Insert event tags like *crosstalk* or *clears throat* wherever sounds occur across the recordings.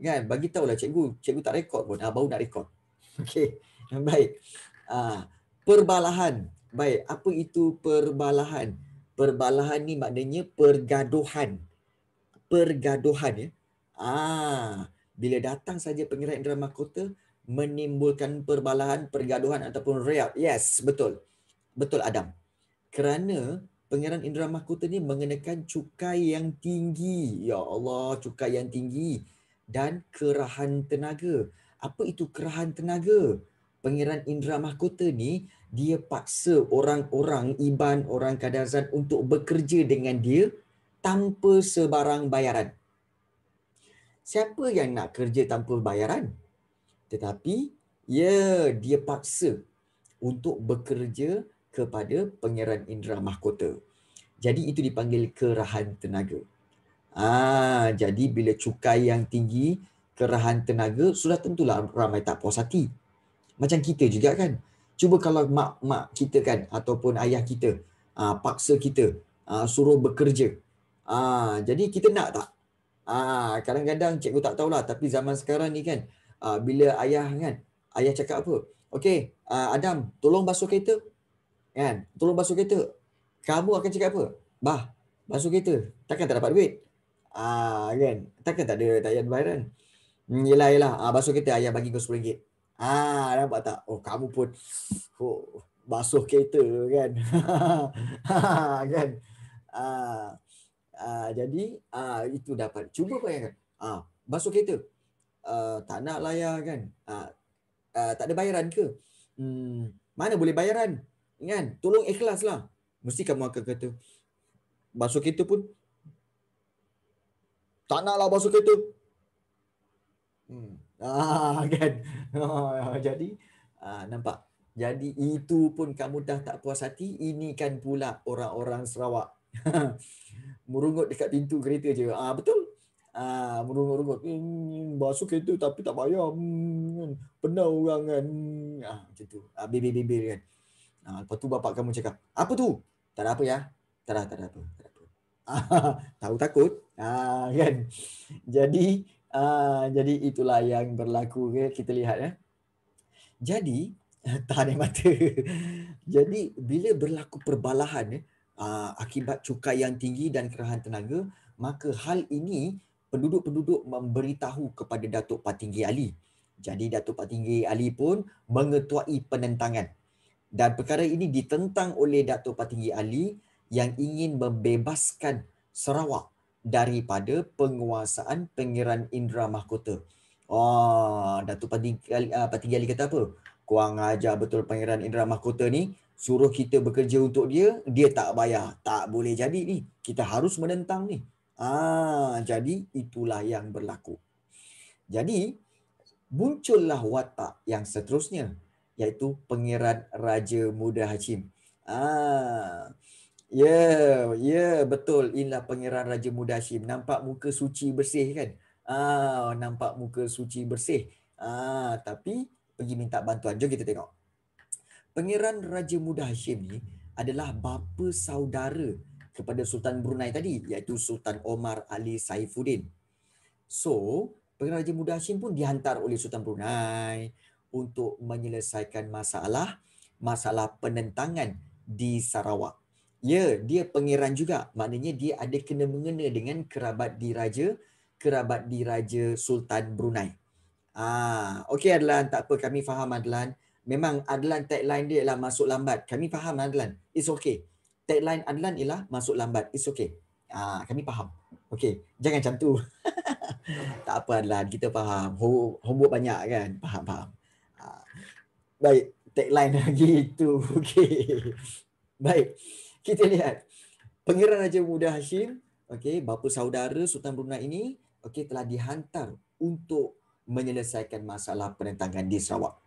kan bagi tahulah cikgu cikgu tak rekod pun ah, baru nak rekod *laughs* okey baik ah, perbalahan baik apa itu perbalahan perbalahan ni maknanya pergaduhan pergaduhan ya ah bila datang saja pengiraan indera mahkota menimbulkan perbalahan pergaduhan ataupun riak yes betul betul adam kerana pengiran Indra mahkota ni mengenakan cukai yang tinggi ya Allah cukai yang tinggi dan kerahan tenaga. Apa itu kerahan tenaga? Pangeran Indra Mahkota ni dia paksa orang-orang Iban, orang Kadazan untuk bekerja dengan dia tanpa sebarang bayaran. Siapa yang nak kerja tanpa bayaran? Tetapi ya dia paksa untuk bekerja kepada Pangeran Indra Mahkota. Jadi itu dipanggil kerahan tenaga. Ah, jadi bila cukai yang tinggi, kerahan tenaga sudah tentulah ramai tak puas hati. Macam kita juga kan. Cuba kalau mak mak kita kan ataupun ayah kita ah, paksa kita ah, suruh bekerja. Ah, jadi kita nak tak? Ah, kadang-kadang cikgu tak tahulah tapi zaman sekarang ni kan ah, bila ayah kan ayah cakap apa? Okey, ah, Adam tolong basuh kereta. Kan? Tolong basuh kereta. Kamu akan cakap apa? Bah, basuh kereta. Takkan tak dapat duit? Ah uh, kan. tak ada tak ada kan. Hmm, yelah yelah. Ah basuh kereta ayah bagi kau RM10. Ah nampak tak? Oh kamu pun oh, basuh kereta kan. *laughs* kan. Ah uh, jadi ah itu dapat. Cuba kau bayangkan. Ah basuh kereta. Uh, tak nak layar kan. Ah uh, tak ada bayaran ke? Hmm, mana boleh bayaran? Kan? Tolong ikhlaslah. Mesti kamu akan kata. Basuh kereta pun tak naklah basuh kereta. Hmm. Ah, *laughs* kan. Oh, jadi ah, nampak. Jadi itu pun kamu dah tak puas hati, ini kan pula orang-orang Sarawak. *laughs* merungut dekat pintu kereta je. Ah betul. Ah merungut-rungut hmm, basuh kereta tapi tak bayar. Hmm, kan? Pernah orang kan. Hmm, ah macam tu. Ah bibir-bibir kan. Ah lepas tu bapak kamu cakap, "Apa tu?" Tak ada apa ya. Tak ada, tak ada apa. Tak ada. *laughs* tahu takut uh, kan jadi uh, jadi itulah yang berlaku kan? kita lihat ya jadi *laughs* tahan mata jadi bila berlaku perbalahan ya uh, akibat cukai yang tinggi dan kerahan tenaga maka hal ini penduduk-penduduk memberitahu kepada Datuk Patinggi Ali jadi Datuk Patinggi Ali pun mengetuai penentangan dan perkara ini ditentang oleh Datuk Patinggi Ali yang ingin membebaskan Sarawak daripada penguasaan Pangeran Indra Mahkota. Oh, Datuk Patigali, uh, ah, Patigali kata apa? Kuang aja betul Pangeran Indra Mahkota ni suruh kita bekerja untuk dia, dia tak bayar. Tak boleh jadi ni. Kita harus menentang ni. Ah, jadi itulah yang berlaku. Jadi muncullah watak yang seterusnya iaitu Pangeran Raja Muda Hachim. Ah, Ya, yeah, ya yeah, betul. Inilah Pengiran Raja Muda Hashim. Nampak muka suci bersih kan? Ah, nampak muka suci bersih. Ah, tapi pergi minta bantuan. Jom kita tengok. Pengiran Raja Muda Hashim ni adalah bapa saudara kepada Sultan Brunei tadi iaitu Sultan Omar Ali Saifuddin. So, Pengiran Raja Muda Hashim pun dihantar oleh Sultan Brunei untuk menyelesaikan masalah masalah penentangan di Sarawak. Ya, dia pengiran juga. Maknanya dia ada kena mengena dengan kerabat diraja, kerabat diraja Sultan Brunei. Ah, okey Adlan, tak apa kami faham Adlan. Memang Adlan tagline dia ialah masuk lambat. Kami faham Adlan. It's okay. Tagline Adlan ialah masuk lambat. It's okay. Ah, kami faham. Okey, jangan macam tu. *laughs* tak apa Adlan, kita faham. Homework banyak kan? Faham, faham. Ah. Baik, tagline lagi itu. *laughs* Okey. Baik kita lihat Pengiran Raja Muda Hashim, okey, bapa saudara Sultan Brunei ini okey telah dihantar untuk menyelesaikan masalah penentangan di Sarawak.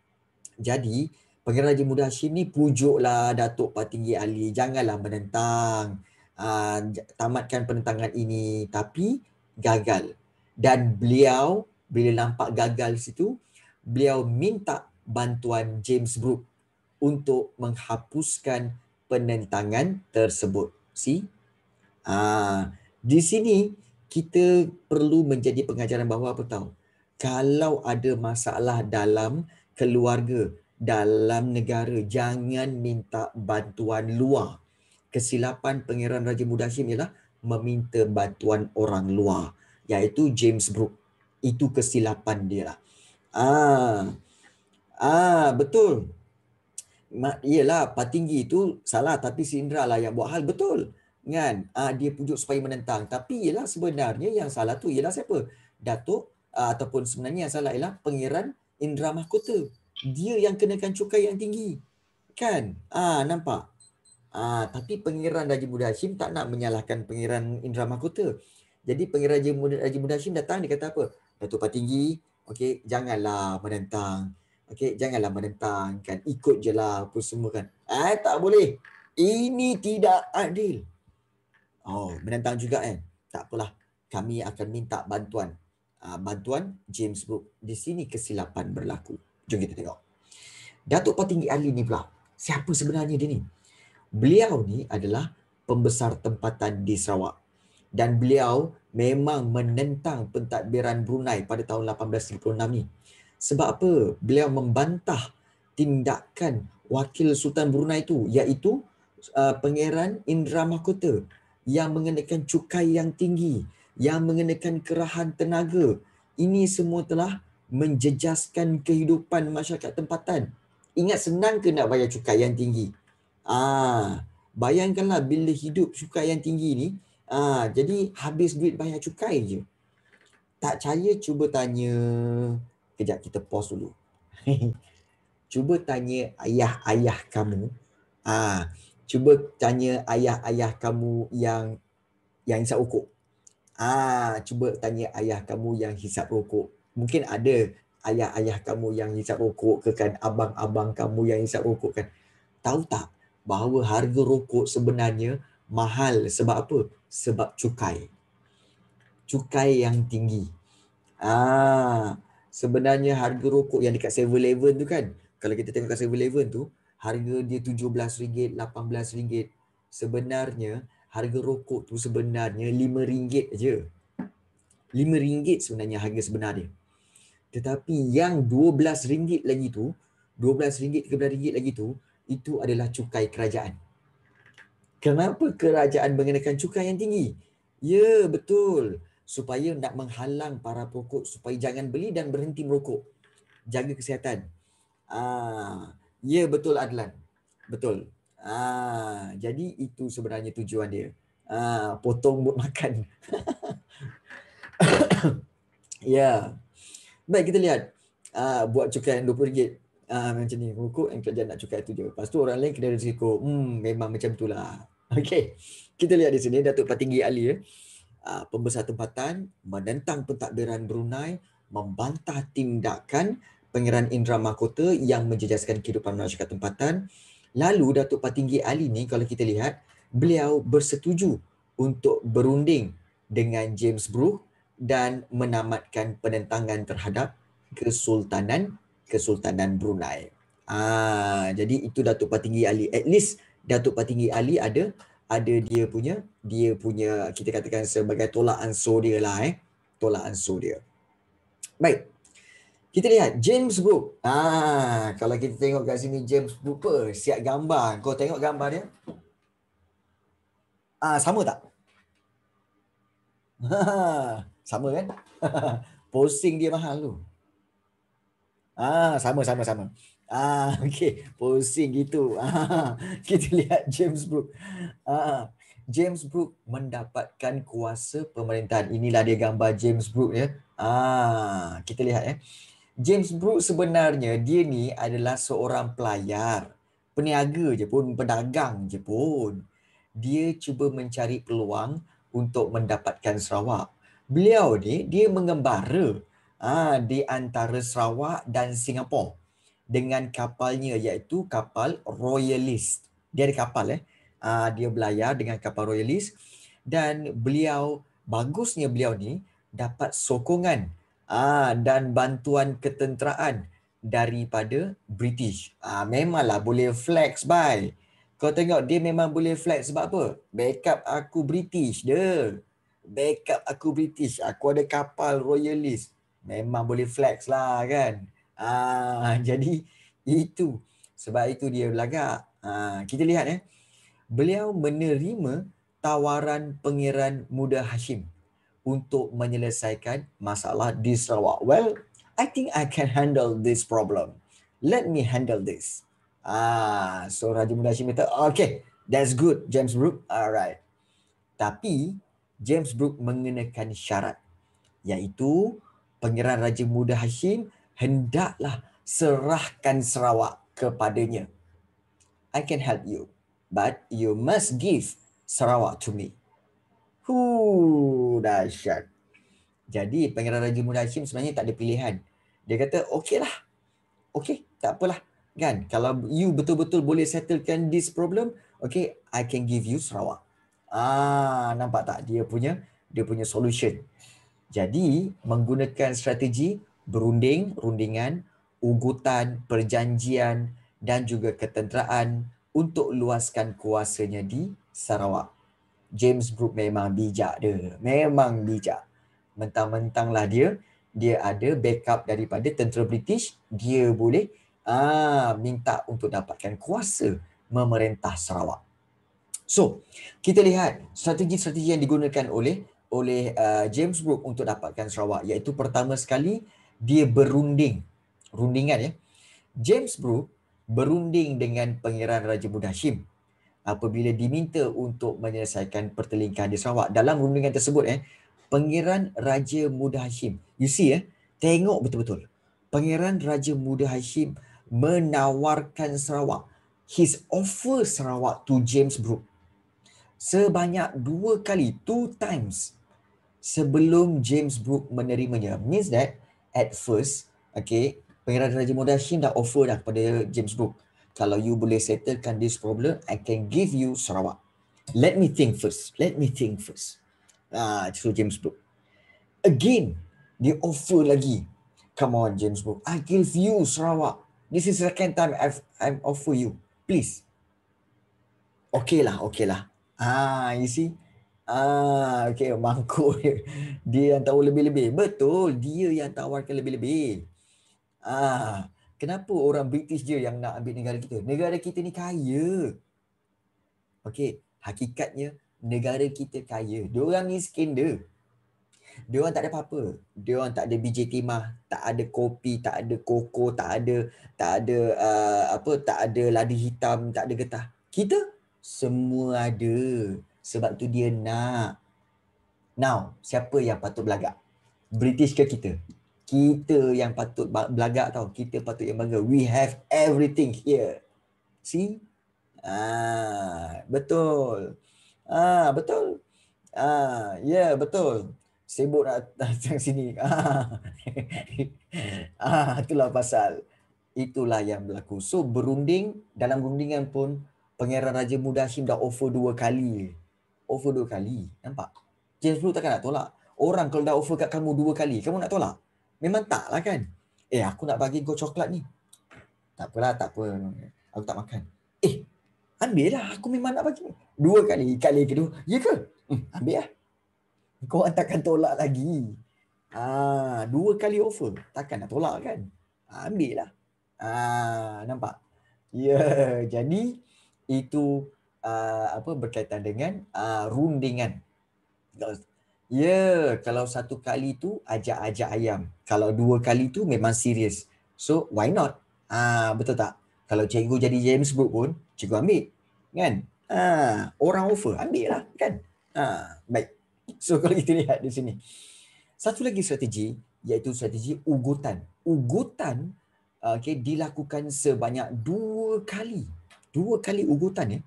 Jadi, Pengiran Raja Muda Hashim ni pujuklah Datuk Patinggi Ali, janganlah menentang. Uh, tamatkan penentangan ini tapi gagal. Dan beliau bila nampak gagal situ, beliau minta bantuan James Brooke untuk menghapuskan penentangan tersebut. See? Ah, di sini kita perlu menjadi pengajaran bahawa apa tahu? Kalau ada masalah dalam keluarga, dalam negara, jangan minta bantuan luar. Kesilapan Pangeran Raja Mudashim ialah meminta bantuan orang luar, iaitu James Brooke. Itu kesilapan dia lah. Ah, ah betul. Yelah, tinggi itu salah tapi si Indra lah yang buat hal betul. Kan? Ah, dia pujuk supaya menentang. Tapi ialah sebenarnya yang salah tu ialah siapa? Datuk ah, ataupun sebenarnya yang salah ialah pengiran Indra Mahkota. Dia yang kenakan cukai yang tinggi. Kan? Ah nampak? Ah tapi pengiran Raja Muda Hashim tak nak menyalahkan pengiran Indra Mahkota. Jadi pengiran Raja Muda, Hashim datang dia kata apa? Datuk tinggi okay, janganlah menentang. Okay, janganlah menentang kan. Ikut je lah apa semua kan. Eh, tak boleh. Ini tidak adil. Oh, menentang juga kan. Tak apalah. Kami akan minta bantuan. Uh, bantuan James Book. Di sini kesilapan berlaku. Jom kita tengok. Datuk Patinggi Ali ni pula. Siapa sebenarnya dia ni? Beliau ni adalah pembesar tempatan di Sarawak. Dan beliau memang menentang pentadbiran Brunei pada tahun 1896 ni. Sebab apa? Beliau membantah tindakan wakil Sultan Brunei itu iaitu uh, Pangeran Indra Mahkota yang mengenakan cukai yang tinggi, yang mengenakan kerahan tenaga. Ini semua telah menjejaskan kehidupan masyarakat tempatan. Ingat senang ke nak bayar cukai yang tinggi? Ah, bayangkanlah bila hidup cukai yang tinggi ni, ah, jadi habis duit bayar cukai je. Tak percaya cuba tanya kejap kita pause dulu. *laughs* cuba tanya ayah-ayah kamu. Ah, cuba tanya ayah-ayah kamu yang yang hisap rokok. Ah, cuba tanya ayah kamu yang hisap rokok. Mungkin ada ayah-ayah kamu yang hisap rokok ke kan abang-abang kamu yang hisap rokok kan. Tahu tak bahawa harga rokok sebenarnya mahal sebab apa? Sebab cukai. Cukai yang tinggi. Ah, sebenarnya harga rokok yang dekat 7-Eleven tu kan kalau kita tengok kat 7-Eleven tu harga dia RM17, RM18 sebenarnya harga rokok tu sebenarnya RM5 aja. RM5 sebenarnya harga sebenarnya tetapi yang RM12 lagi tu RM12, RM13 lagi tu itu adalah cukai kerajaan kenapa kerajaan mengenakan cukai yang tinggi? ya betul supaya nak menghalang para perokok supaya jangan beli dan berhenti merokok. Jaga kesihatan. Ah, ya betul Adlan. Betul. Ah, jadi itu sebenarnya tujuan dia. Ah, potong buat makan. *laughs* ya. Yeah. Baik kita lihat. Ah, buat cukai yang RM20. Ah, macam ni. merokok yang kerja nak cukai tu je. Lepas tu orang lain kena risiko. Hmm, memang macam itulah. *laughs* Okay. Kita lihat di sini. Datuk Patinggi Ali. Ya. Eh. Ah, pembesar tempatan menentang pentadbiran Brunei membantah tindakan Pangeran Indra Mahkota yang menjejaskan kehidupan masyarakat tempatan. Lalu Datuk Patinggi Ali ni kalau kita lihat beliau bersetuju untuk berunding dengan James Bruch dan menamatkan penentangan terhadap Kesultanan Kesultanan Brunei. Ah, jadi itu Datuk Patinggi Ali. At least Datuk Patinggi Ali ada ada dia punya dia punya kita katakan sebagai tolak ansur dia lah eh tolak ansur dia baik kita lihat James Book ah ha, kalau kita tengok kat sini James Book apa siap gambar kau tengok gambar dia ah sama tak *laughs* sama kan *laughs* Posting dia mahal tu ah sama sama sama Ah, *laughs* okay. Posting gitu. Ah, *laughs* kita lihat James Brooke. Ah, James Brooke mendapatkan kuasa pemerintahan. Inilah dia gambar James Brooke ya. Ah, kita lihat ya. James Brooke sebenarnya dia ni adalah seorang pelayar. Peniaga je pun, pedagang je pun. Dia cuba mencari peluang untuk mendapatkan Sarawak. Beliau ni, dia mengembara ah, di antara Sarawak dan Singapura dengan kapalnya iaitu kapal Royalist. Dia ada kapal eh. Uh, dia belayar dengan kapal Royalist dan beliau bagusnya beliau ni dapat sokongan uh, dan bantuan ketenteraan daripada British. Ah uh, memanglah boleh flex by. Kau tengok dia memang boleh flex sebab apa? Backup aku British dia. Backup aku British. Aku ada kapal Royalist. Memang boleh flex lah kan. Ah, *laughs* jadi itu sebab itu dia belagak. Ah, kita lihat ya. Eh. Beliau menerima tawaran Pengiran muda Hashim untuk menyelesaikan masalah di Sarawak. Well, I think I can handle this problem. Let me handle this. Ah, so Raja Muda Hashim kata, okay, that's good, James Brooke. Alright. Tapi, James Brooke mengenakan syarat. Iaitu, Pengiran Raja Muda Hashim hendaklah serahkan Sarawak kepadanya. I can help you, but you must give Sarawak to me. Huh, dahsyat. Jadi Pangeran Raja Muda Hashim sebenarnya tak ada pilihan. Dia kata, okeylah. Okey, tak apalah. Kan? Kalau you betul-betul boleh settlekan this problem, okey I can give you Sarawak. Ah, nampak tak dia punya dia punya solution. Jadi, menggunakan strategi berunding, rundingan, ugutan, perjanjian dan juga ketenteraan untuk luaskan kuasanya di Sarawak. James Brooke memang bijak dia. Memang bijak. Mentang-mentanglah dia, dia ada backup daripada tentera British, dia boleh ah minta untuk dapatkan kuasa memerintah Sarawak. So, kita lihat strategi-strategi yang digunakan oleh oleh uh, James Brooke untuk dapatkan Sarawak iaitu pertama sekali dia berunding rundingan ya James Brooke berunding dengan Pengiran Raja Muda Hashim apabila diminta untuk menyelesaikan pertelingkahan di Sarawak dalam rundingan tersebut eh Pengiran Raja Muda Hashim you see ya eh, tengok betul-betul Pengiran Raja Muda Hashim menawarkan Sarawak his offer Sarawak to James Brooke sebanyak dua kali two times sebelum James Brooke menerimanya means that at first, okay, Pengarah Raja Muda Hashim dah offer dah kepada James Brook. Kalau you boleh settlekan this problem, I can give you Sarawak. Let me think first. Let me think first. Ah, so James Brook. Again, dia offer lagi. Come on, James Brook. I give you Sarawak. This is second time I've, I'm offer you. Please. Okay lah, okay lah. Ah, you see? Ah, okay, mangkuk dia. *laughs* dia yang tahu lebih-lebih. Betul, dia yang tawarkan lebih-lebih. Ah, kenapa orang British dia yang nak ambil negara kita? Negara kita ni kaya. Okay, hakikatnya negara kita kaya. Diorang miskin dia. Diorang tak ada apa-apa. Diorang tak ada biji timah, tak ada kopi, tak ada koko, tak ada tak ada uh, apa, tak ada lada hitam, tak ada getah. Kita semua ada. Sebab tu dia nak. Now, siapa yang patut belagak? British ke kita? Kita yang patut belagak tau. Kita patut yang bangga. We have everything here. See? Ah, betul. Ah, betul. Ah, yeah, betul. Sibuk nak *laughs* datang sini. Ah. *laughs* ah, itulah pasal. Itulah yang berlaku. So, berunding dalam rundingan pun Pangeran Raja Muda Hashim dah offer dua kali offer dua kali. Nampak? James Blue takkan nak tolak. Orang kalau dah offer kat kamu dua kali, kamu nak tolak? Memang tak lah kan? Eh, aku nak bagi kau coklat ni. Tak apalah, tak apa. Aku tak makan. Eh, ambil lah. Aku memang nak bagi. Dua kali, kali kedua. Ya ke? Hmm, ambil lah. Kau orang takkan tolak lagi. Ah, dua kali offer. Takkan nak tolak kan? Ah, ambil lah. Ah, nampak? Ya, yeah. jadi itu uh, apa berkaitan dengan uh, rundingan. Ya, yeah, kalau satu kali tu ajak-ajak ayam. Kalau dua kali tu memang serius. So why not? Ah uh, betul tak? Kalau cikgu jadi James Brooke pun, cikgu ambil. Kan? Ah uh, orang offer, ambil lah kan. uh, baik. So *laughs* kalau kita lihat di sini. Satu lagi strategi iaitu strategi ugutan. Ugutan okay, dilakukan sebanyak dua kali. Dua kali ugutan ya. Eh?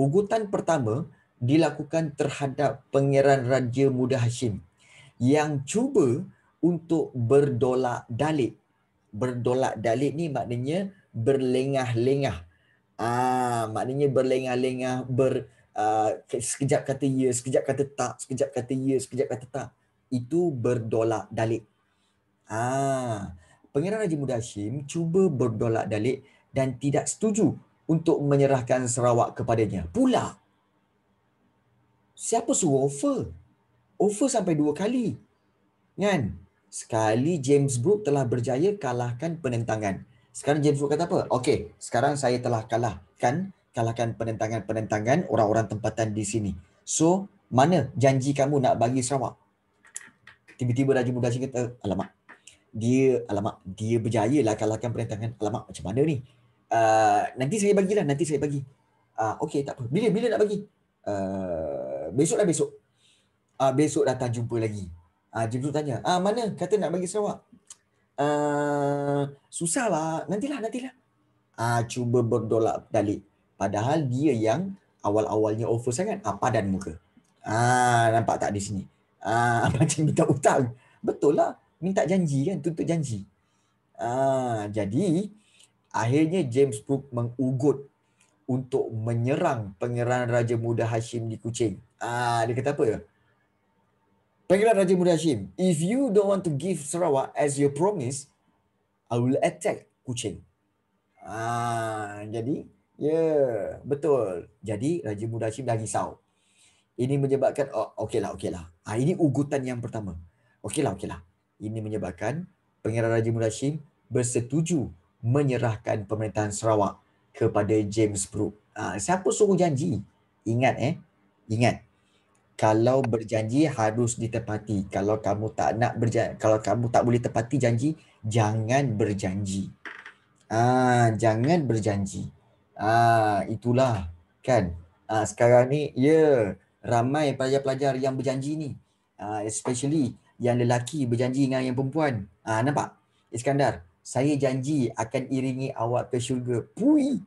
ugutan pertama dilakukan terhadap Pangeran Raja Muda Hashim yang cuba untuk berdolak dalik. Berdolak dalik ni maknanya berlengah-lengah. Ah, maknanya berlengah-lengah, ber, uh, sekejap kata ya, sekejap kata tak, sekejap kata ya, sekejap kata tak. Itu berdolak dalik. Ah, Pangeran Raja Muda Hashim cuba berdolak dalik dan tidak setuju untuk menyerahkan Sarawak kepadanya. Pula, siapa suruh offer? Offer sampai dua kali. Kan? Sekali James Brooke telah berjaya kalahkan penentangan. Sekarang James Brooke kata apa? Okey, sekarang saya telah kalahkan kalahkan penentangan-penentangan orang-orang tempatan di sini. So, mana janji kamu nak bagi Sarawak? Tiba-tiba Raja Muda Singh kata, alamak, dia alamak dia berjaya lah kalahkan penentangan. Alamak, macam mana ni? Uh, nanti saya bagilah nanti saya bagi ah uh, okey tak apa bila bila nak bagi uh, besoklah besok ah uh, besok datang jumpa lagi ah uh, jemput tanya ah uh, mana kata nak bagi Sarawak uh, ah, susahlah nantilah nantilah ah uh, cuba berdolak balik padahal dia yang awal-awalnya offer sangat ah uh, dan muka ah uh, nampak tak di sini ah uh, *laughs* macam minta hutang betul lah minta janji kan tuntut janji ah jadi Akhirnya James Brooke mengugut untuk menyerang Pangeran Raja Muda Hashim di Kuching. Ah, dia kata apa? Pangeran Raja Muda Hashim, if you don't want to give Sarawak as you promise, I will attack Kuching. Ah, jadi, ya, yeah, betul. Jadi Raja Muda Hashim dah risau. Ini menyebabkan oh, okeylah, okeylah. Ah, ini ugutan yang pertama. Okeylah, okeylah. Ini menyebabkan Pangeran Raja Muda Hashim bersetuju menyerahkan pemerintahan Sarawak kepada James Brooke. Ha, siapa suruh janji? Ingat eh. Ingat. Kalau berjanji harus ditepati. Kalau kamu tak nak berjanji, kalau kamu tak boleh tepati janji, jangan berjanji. Ah, ha, jangan berjanji. Ah, ha, itulah kan. Ha, sekarang ni ya yeah, ramai pelajar-pelajar yang berjanji ni. ha, especially yang lelaki berjanji dengan yang perempuan. Ah, ha, nampak? Iskandar, saya janji akan iringi awak ke syurga. Pui.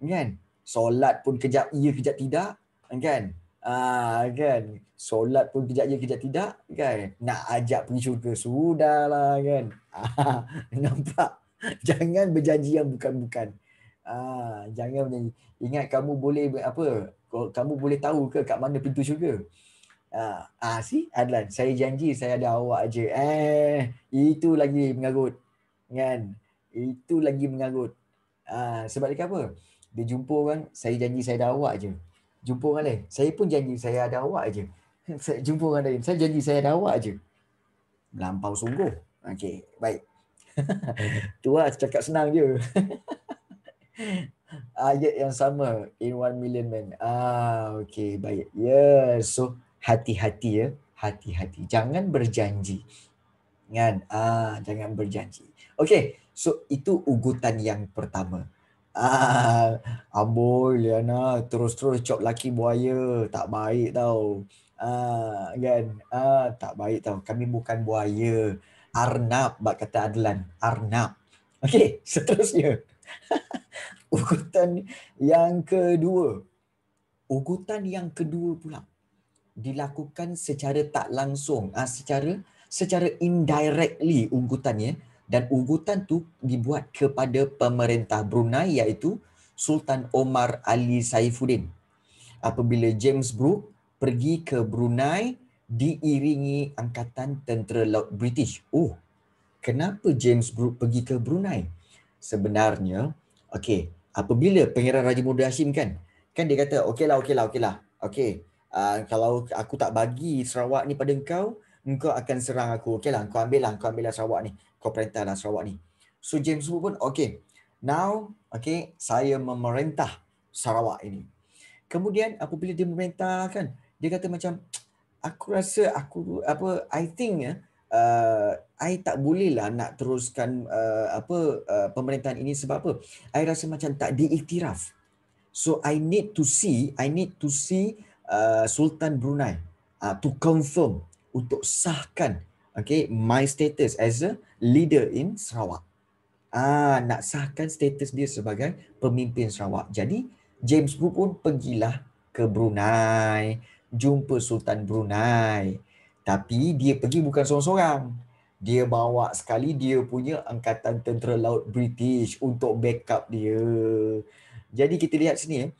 Kan? Solat pun kejap ia ya, kejap tidak. Kan? Ah, kan? Solat pun kejap ia ya, kejap tidak. Kan? Nak ajak pergi syurga. Sudahlah kan? Ah, *laughs* nampak? Jangan berjanji yang bukan-bukan. Ah, jangan berjanji. Ingat kamu boleh apa? Kamu boleh tahu ke kat mana pintu syurga? Ah, ah si Adlan, saya janji saya ada awak aje. Eh, itu lagi mengarut kan itu lagi mengarut ha, ah, sebab dia apa dia jumpa orang saya janji saya ada awak je jumpa orang lain saya pun janji saya ada awak je *laughs* saya jumpa orang lain saya janji saya ada awak je melampau sungguh okey baik *laughs* tu lah cakap senang je *laughs* ayat yang sama in one million man ah okey baik yes ya, yeah. so hati-hati ya hati-hati jangan berjanji kan ah jangan berjanji okey so itu ugutan yang pertama ah amboi liana terus-terus cop laki buaya tak baik tau ah uh, kan ah tak baik tau kami bukan buaya arnab bak kata adlan arnab okey *laughs* seterusnya *laughs* ugutan yang kedua ugutan yang kedua pula dilakukan secara tak langsung ah uh, secara secara indirectly ungkutannya dan ungkutan tu dibuat kepada pemerintah Brunei iaitu Sultan Omar Ali Saifuddin. Apabila James Brooke pergi ke Brunei diiringi angkatan tentera laut British. Oh, kenapa James Brooke pergi ke Brunei? Sebenarnya, okey, apabila Pangeran Raja Muda Hashim kan, kan dia kata, okeylah, okeylah, okeylah. Okey, uh, kalau aku tak bagi Sarawak ni pada engkau, engkau akan serang aku. Okay lah, kau ambil lah, kau ambil lah Sarawak ni. Kau perintah lah Sarawak ni. So James Wu pun, okay. Now, okay, saya memerintah Sarawak ini. Kemudian apabila dia memerintah kan, dia kata macam, aku rasa aku, apa, I think ya, uh, I tak boleh lah nak teruskan uh, apa uh, pemerintahan ini sebab apa? I rasa macam tak diiktiraf. So I need to see, I need to see uh, Sultan Brunei uh, to confirm untuk sahkan okay, my status as a leader in Sarawak. Ah, nak sahkan status dia sebagai pemimpin Sarawak. Jadi James Wu pun pergilah ke Brunei, jumpa Sultan Brunei. Tapi dia pergi bukan seorang-seorang. Dia bawa sekali dia punya angkatan tentera laut British untuk backup dia. Jadi kita lihat sini eh.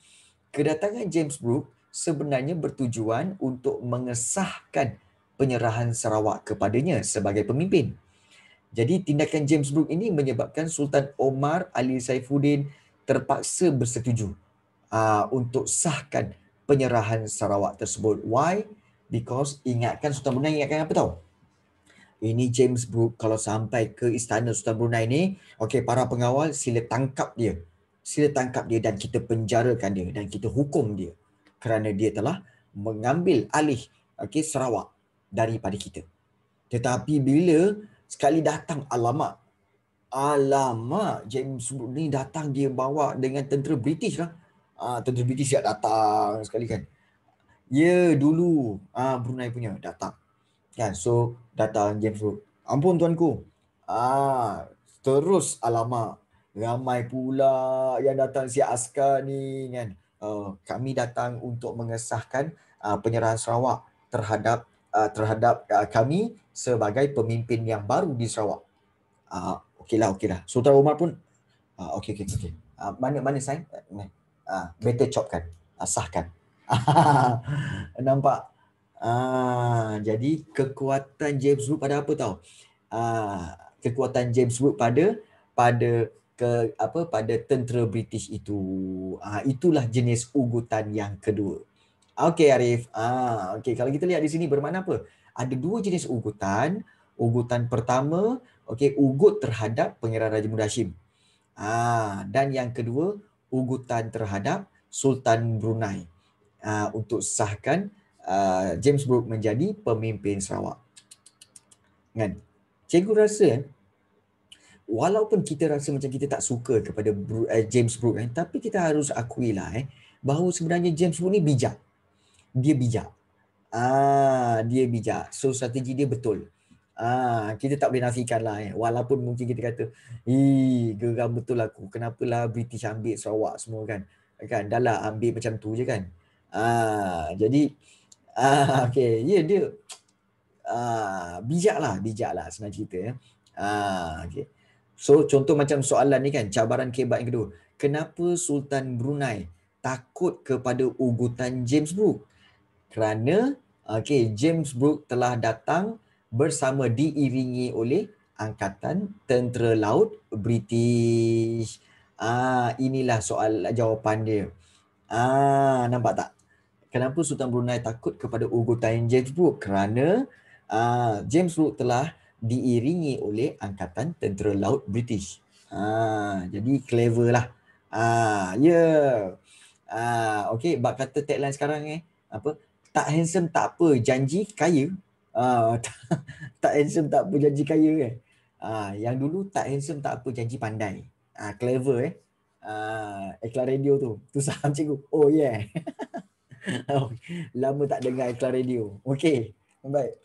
Kedatangan James Brooke sebenarnya bertujuan untuk mengesahkan penyerahan Sarawak kepadanya sebagai pemimpin. Jadi tindakan James Brooke ini menyebabkan Sultan Omar Ali Saifuddin terpaksa bersetuju uh, untuk sahkan penyerahan Sarawak tersebut. Why? Because ingatkan Sultan Brunei ingatkan apa tahu? Ini James Brooke kalau sampai ke istana Sultan Brunei ini, okey para pengawal sila tangkap dia. Sila tangkap dia dan kita penjarakan dia dan kita hukum dia kerana dia telah mengambil alih okey Sarawak daripada kita. Tetapi bila sekali datang alamat, alamat James Brooke ni datang dia bawa dengan tentera British lah. Ah, tentera British siap datang sekali kan. Ya yeah, dulu ah, Brunei punya datang. Kan? So datang James Brooke. Ampun tuanku. Ah, terus alamat. Ramai pula yang datang si askar ni kan. Uh, kami datang untuk mengesahkan uh, ah, penyerahan Sarawak terhadap uh, terhadap uh, kami sebagai pemimpin yang baru di Sarawak. Ah uh, okeylah okeylah. Sultan Omar pun ah uh, okey okey okey. Uh, mana mana sign? Ah uh, better uh, chopkan. Asahkan. Uh, *laughs* Nampak ah uh, jadi kekuatan James Wood pada apa tahu? Ah uh, kekuatan James Wood pada pada ke apa pada tentera British itu. Ah uh, itulah jenis ugutan yang kedua. Okey Arif. Ah, okey kalau kita lihat di sini bermakna apa? Ada dua jenis ugutan. Ugutan pertama, okey ugut terhadap Pangeran Raja Muda Hashim. Ah, dan yang kedua, ugutan terhadap Sultan Brunei. Ah, untuk sahkan ah, James Brooke menjadi pemimpin Sarawak. Kan? Cikgu rasa kan? Walaupun kita rasa macam kita tak suka kepada eh, James Brooke kan, tapi kita harus akui lah eh bahawa sebenarnya James Brooke ni bijak dia bijak. Ah, dia bijak. So strategi dia betul. Ah, kita tak boleh nafikan lah eh. Walaupun mungkin kita kata, "Ih, geram betul aku. Kenapalah British ambil Sarawak semua kan?" Kan, dah lah ambil macam tu je kan. Ah, jadi ah, *laughs* okey, ya yeah, dia ah, bijaklah, bijaklah senang kita, ya. Eh. Ah, okay, So contoh macam soalan ni kan, cabaran kebat yang kedua. Kenapa Sultan Brunei takut kepada ugutan James Brooke? kerana okey James Brooke telah datang bersama diiringi oleh angkatan tentera laut British. Ah inilah soal jawapan dia. Ah nampak tak? Kenapa Sultan Brunei takut kepada ugutan James Brooke? Kerana ah James Brooke telah diiringi oleh angkatan tentera laut British. Ah jadi clever lah. Ah ya. Yeah. Ah okey bab kata tagline sekarang eh apa tak handsome tak apa janji kaya uh, *laughs* tak, handsome tak apa janji kaya kan uh, yang dulu tak handsome tak apa janji pandai uh, clever eh uh, Radio tu tu *laughs* saham cikgu oh yeah *laughs* oh, lama tak dengar Eklar Radio okay baik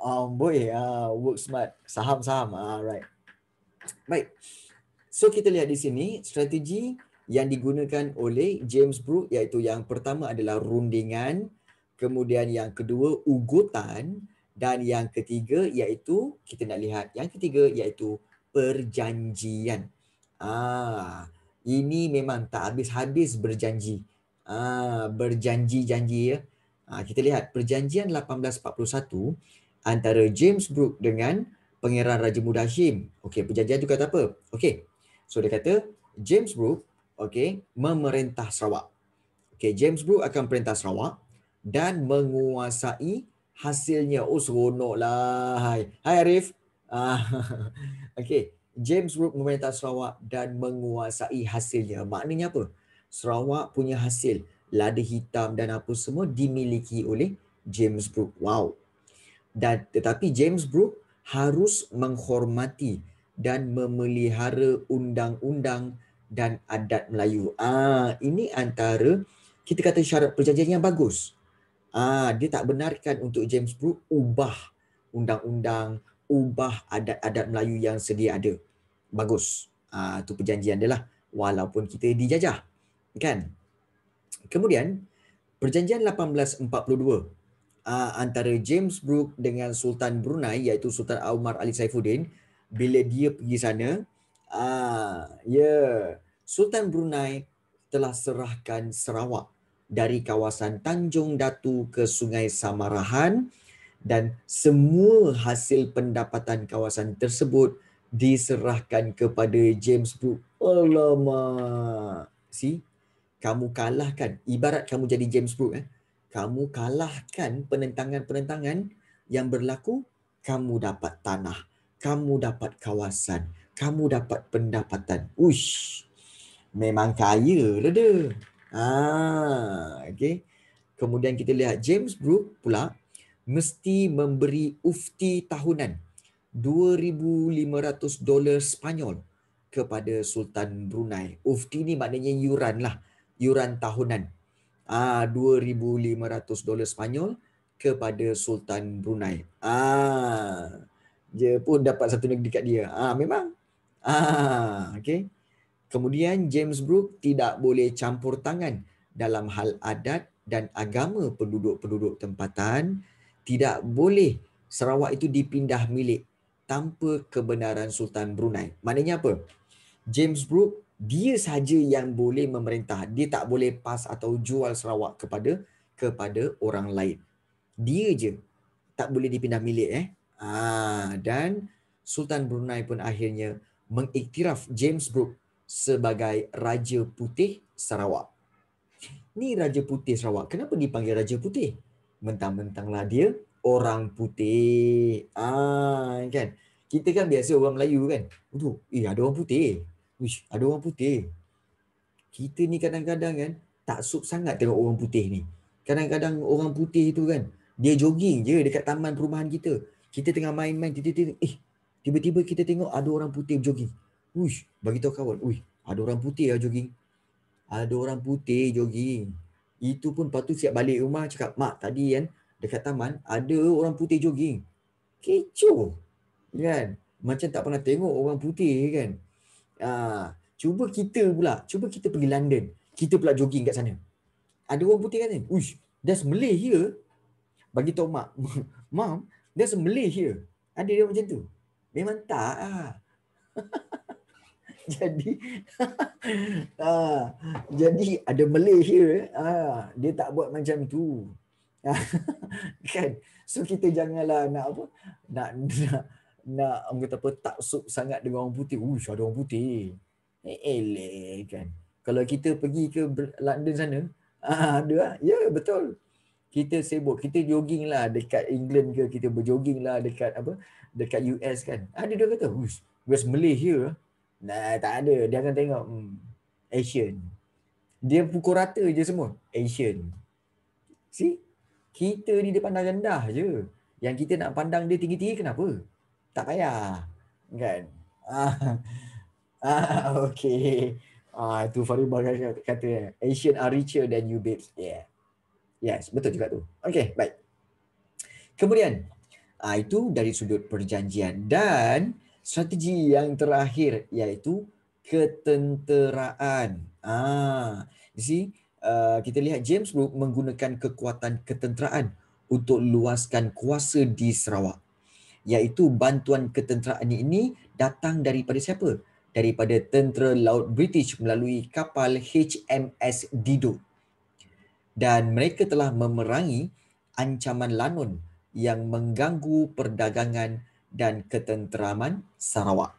um, boy uh, work smart saham-saham alright baik so kita lihat di sini strategi yang digunakan oleh James Brooke iaitu yang pertama adalah rundingan, kemudian yang kedua ugutan dan yang ketiga iaitu kita nak lihat yang ketiga iaitu perjanjian. Ah, ini memang tak habis-habis berjanji. Ah, berjanji-janji ya. Ah, kita lihat perjanjian 1841 antara James Brooke dengan pangeran Raja Muda Hashim. Okey, perjanjian tu kata apa? Okey. So dia kata James Brooke okay, memerintah Sarawak. Okay, James Brooke akan perintah Sarawak dan menguasai hasilnya. Oh, seronoklah. Hai, Hai Arif. Ah, *laughs* okay, James Brooke memerintah Sarawak dan menguasai hasilnya. Maknanya apa? Sarawak punya hasil lada hitam dan apa semua dimiliki oleh James Brooke. Wow. Dan tetapi James Brooke harus menghormati dan memelihara undang-undang dan adat Melayu. Ah ini antara kita kata syarat perjanjian yang bagus. Ah dia tak benarkan untuk James Brooke ubah undang-undang, ubah adat-adat Melayu yang sedia ada. Bagus. Ah tu perjanjian dia lah walaupun kita dijajah. Kan? Kemudian perjanjian 1842 ah antara James Brooke dengan Sultan Brunei iaitu Sultan Omar Ali Saifuddin bila dia pergi sana Ah, yeah Sultan Brunei telah serahkan Sarawak dari kawasan Tanjung Datu ke Sungai Samarahan dan semua hasil pendapatan kawasan tersebut diserahkan kepada James Brooke. Alamak. See? Kamu kalahkan. Ibarat kamu jadi James Brooke. Eh? Kamu kalahkan penentangan-penentangan yang berlaku. Kamu dapat tanah. Kamu dapat kawasan kamu dapat pendapatan. Uish, memang kaya lah dia. Ah, ha, okay. Kemudian kita lihat James Brooke pula mesti memberi ufti tahunan 2,500 dolar Spanyol kepada Sultan Brunei. Ufti ni maknanya yuran lah, yuran tahunan. Ah, ha, 2,500 dolar Spanyol kepada Sultan Brunei. Ah, dia pun dapat satu negeri kat dia. Ah, memang Ah, okay. Kemudian James Brooke tidak boleh campur tangan dalam hal adat dan agama penduduk-penduduk tempatan. Tidak boleh Sarawak itu dipindah milik tanpa kebenaran Sultan Brunei. Maknanya apa? James Brooke dia sahaja yang boleh memerintah. Dia tak boleh pas atau jual Sarawak kepada kepada orang lain. Dia je tak boleh dipindah milik eh. Ah dan Sultan Brunei pun akhirnya mengiktiraf James Brooke sebagai Raja Putih Sarawak. Ni Raja Putih Sarawak, kenapa dipanggil Raja Putih? Mentang-mentanglah dia orang putih. Ah, kan? Kita kan biasa orang Melayu kan? Aduh, eh ada orang putih. Uish, ada orang putih. Kita ni kadang-kadang kan tak sup sangat tengok orang putih ni. Kadang-kadang orang putih itu kan, dia jogging je dekat taman perumahan kita. Kita tengah main-main, titik-titik, eh Tiba-tiba kita tengok ada orang putih jogging. Uish, bagi tahu kawan. Uish, ada orang putih lah jogging. Ada orang putih jogging. Itu pun patut siap balik rumah cakap, Mak tadi kan dekat taman ada orang putih jogging. Kecoh. Kan? Macam tak pernah tengok orang putih kan. Aa, ah, cuba kita pula. Cuba kita pergi London. Kita pula jogging kat sana. Ada orang putih kan? Uish, that's Malay here. Bagi tahu mak. *laughs* Mom, there's Malay here. Ada dia macam tu. Memang tak ah. *laughs* jadi *laughs* ah, jadi ada Malaysia ah, dia tak buat macam tu. Ah, *laughs* kan. So kita janganlah nak apa nak nak nak orang kata apa tak sup sangat dengan orang putih. Uish ada orang putih. Eh, eleh kan. Kalau kita pergi ke London sana, ah, ada ah. Ya yeah, betul kita sibuk kita jogging lah dekat England ke kita berjoging lah dekat apa dekat US kan ada dia kata who's where's Malaysia nah tak ada dia akan tengok hmm, Asian dia pukul rata je semua Asian see kita ni dia pandang rendah je yang kita nak pandang dia tinggi-tinggi kenapa tak payah kan *laughs* ah, ah okey ah itu Farid kata Asian are richer than you babes yeah Yes, betul juga tu. Okey, baik. Kemudian, ah, itu dari sudut perjanjian. Dan strategi yang terakhir iaitu ketenteraan. Ah, you see, uh, kita lihat James Brooke menggunakan kekuatan ketenteraan untuk luaskan kuasa di Sarawak. Iaitu bantuan ketenteraan ini datang daripada siapa? Daripada tentera laut British melalui kapal HMS Didot dan mereka telah memerangi ancaman lanun yang mengganggu perdagangan dan ketenteraman Sarawak.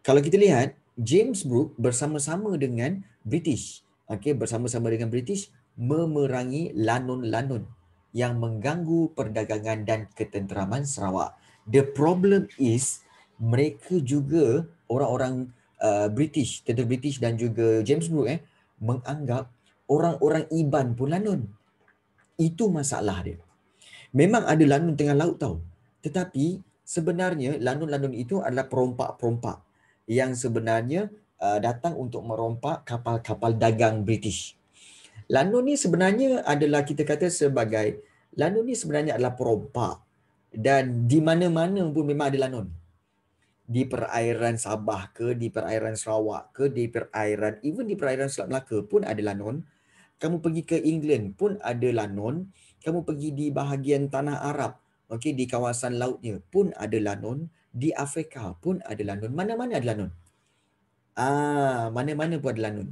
Kalau kita lihat, James Brooke bersama-sama dengan British, okay, bersama-sama dengan British memerangi lanun-lanun yang mengganggu perdagangan dan ketenteraman Sarawak. The problem is mereka juga orang-orang uh, British, tentera British dan juga James Brooke eh, menganggap orang-orang Iban pun lanun. Itu masalah dia. Memang ada lanun tengah laut tau. Tetapi sebenarnya lanun-lanun itu adalah perompak-perompak yang sebenarnya uh, datang untuk merompak kapal-kapal dagang British. Lanun ni sebenarnya adalah kita kata sebagai lanun ni sebenarnya adalah perompak dan di mana-mana pun memang ada lanun. Di perairan Sabah ke, di perairan Sarawak ke, di perairan even di perairan Selat Melaka pun ada lanun kamu pergi ke England pun ada lanon. Kamu pergi di bahagian tanah Arab, okay, di kawasan lautnya pun ada lanon. Di Afrika pun ada lanon. Mana-mana ada lanon. Ah, mana-mana pun ada lanon.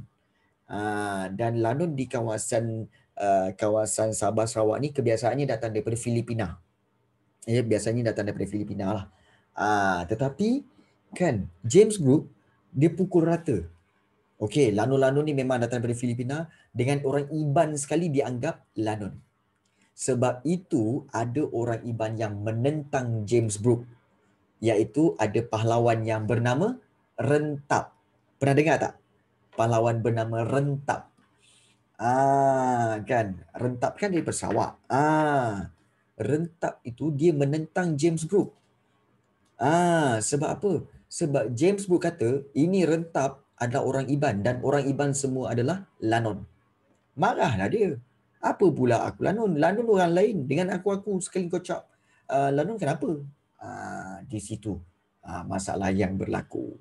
Ah, dan lanon di kawasan uh, kawasan Sabah Sarawak ni kebiasaannya datang daripada Filipina. Ya, biasanya datang daripada Filipina lah. Ah, tetapi kan James Group dia pukul rata Okey, lanun-lanun ni memang datang dari Filipina dengan orang Iban sekali dianggap lanun. Sebab itu ada orang Iban yang menentang James Brooke iaitu ada pahlawan yang bernama Rentap. Pernah dengar tak? Pahlawan bernama Rentap. Ah, kan. Rentap kan dari Sarawak. Ah. Rentap itu dia menentang James Brooke. Ah, sebab apa? Sebab James Brooke kata ini Rentap adalah orang Iban dan orang Iban semua adalah Lanon. Marahlah dia. Apa pula aku Lanon? Lanon orang lain dengan aku-aku sekali kau cap. Uh, Lanon kenapa? Uh, di situ uh, masalah yang berlaku.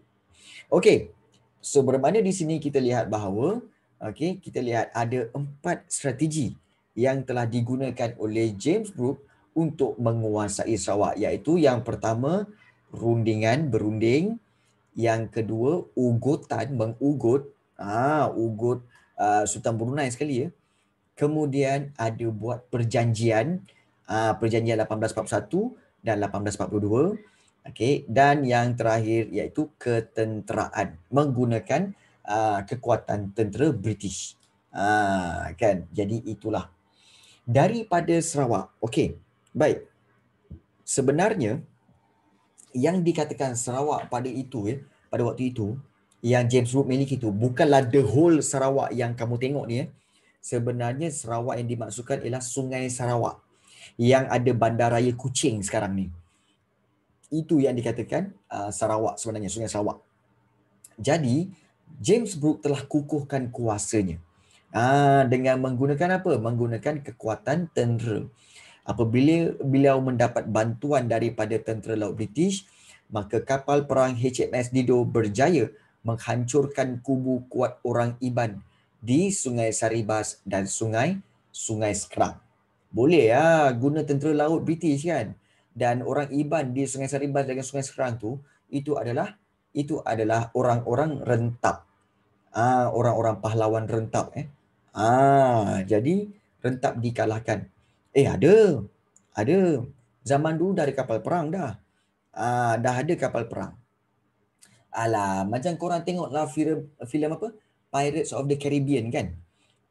Okey. So bermakna di sini kita lihat bahawa okey kita lihat ada empat strategi yang telah digunakan oleh James Brooke untuk menguasai Sarawak iaitu yang pertama rundingan berunding yang kedua, ugutan, mengugut. Ah, ugut uh, Sultan Brunei sekali ya. Kemudian ada buat perjanjian, uh, perjanjian 1841 dan 1842. Okey, dan yang terakhir iaitu ketenteraan menggunakan uh, kekuatan tentera British. Ah, uh, kan? Jadi itulah daripada Sarawak. Okey. Baik. Sebenarnya yang dikatakan Sarawak pada itu ya, pada waktu itu yang James Wood miliki itu bukanlah the whole Sarawak yang kamu tengok ni ya. Sebenarnya Sarawak yang dimaksudkan ialah Sungai Sarawak yang ada bandaraya Kuching sekarang ni. Itu yang dikatakan uh, Sarawak sebenarnya Sungai Sarawak. Jadi James Brooke telah kukuhkan kuasanya. Ah dengan menggunakan apa? Menggunakan kekuatan tentera apabila beliau mendapat bantuan daripada tentera laut British, maka kapal perang HMS Dido berjaya menghancurkan kubu kuat orang Iban di Sungai Saribas dan Sungai Sungai Skrang. Boleh ya guna tentera laut British kan? Dan orang Iban di Sungai Saribas dan Sungai Skrang tu itu adalah itu adalah orang-orang rentap. Ah, orang-orang pahlawan rentap eh. Ah, jadi rentap dikalahkan. Eh ada. Ada. Zaman dulu dari kapal perang dah. Ah uh, dah ada kapal perang. Alah, macam korang tengok lah filem filem apa? Pirates of the Caribbean kan?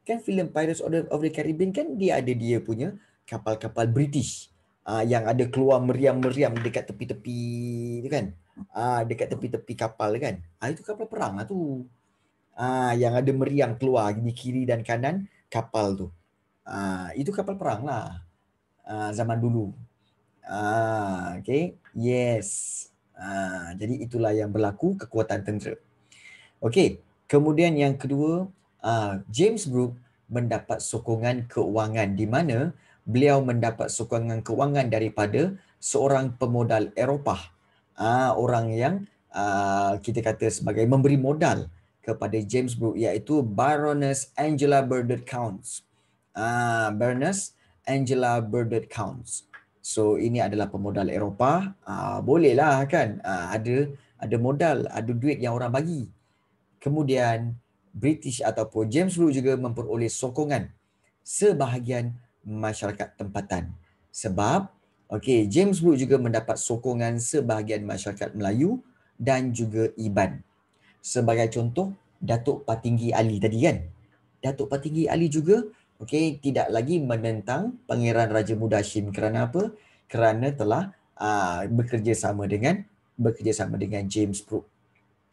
Kan filem Pirates of the, of the Caribbean kan dia ada dia punya kapal-kapal British. Uh, yang ada keluar meriam-meriam dekat tepi-tepi tu kan? Ah uh, dekat tepi-tepi kapal kan? Ah uh, itu kapal perang lah tu. Ah uh, yang ada meriam keluar di kiri dan kanan kapal tu. Uh, itu kapal perang lah uh, zaman dulu. Uh, okay, yes. Uh, jadi itulah yang berlaku kekuatan tentera. Okay, kemudian yang kedua, uh, James Brooke mendapat sokongan keuangan di mana beliau mendapat sokongan keuangan daripada seorang pemodal Eropah. Uh, orang yang uh, kita kata sebagai memberi modal kepada James Brooke iaitu Baroness Angela Burdett Counts Ah, Berners Angela Burdett Counts. So ini adalah pemodal Eropah. Uh, bolehlah kan uh, ada ada modal, ada duit yang orang bagi. Kemudian British ataupun James Root juga memperoleh sokongan sebahagian masyarakat tempatan. Sebab okey James Root juga mendapat sokongan sebahagian masyarakat Melayu dan juga Iban. Sebagai contoh Datuk Patinggi Ali tadi kan. Datuk Patinggi Ali juga Okey, tidak lagi menentang Pangeran Raja Muda Shim kerana apa? Kerana telah uh, ah, bekerjasama dengan bekerjasama dengan James Brooke.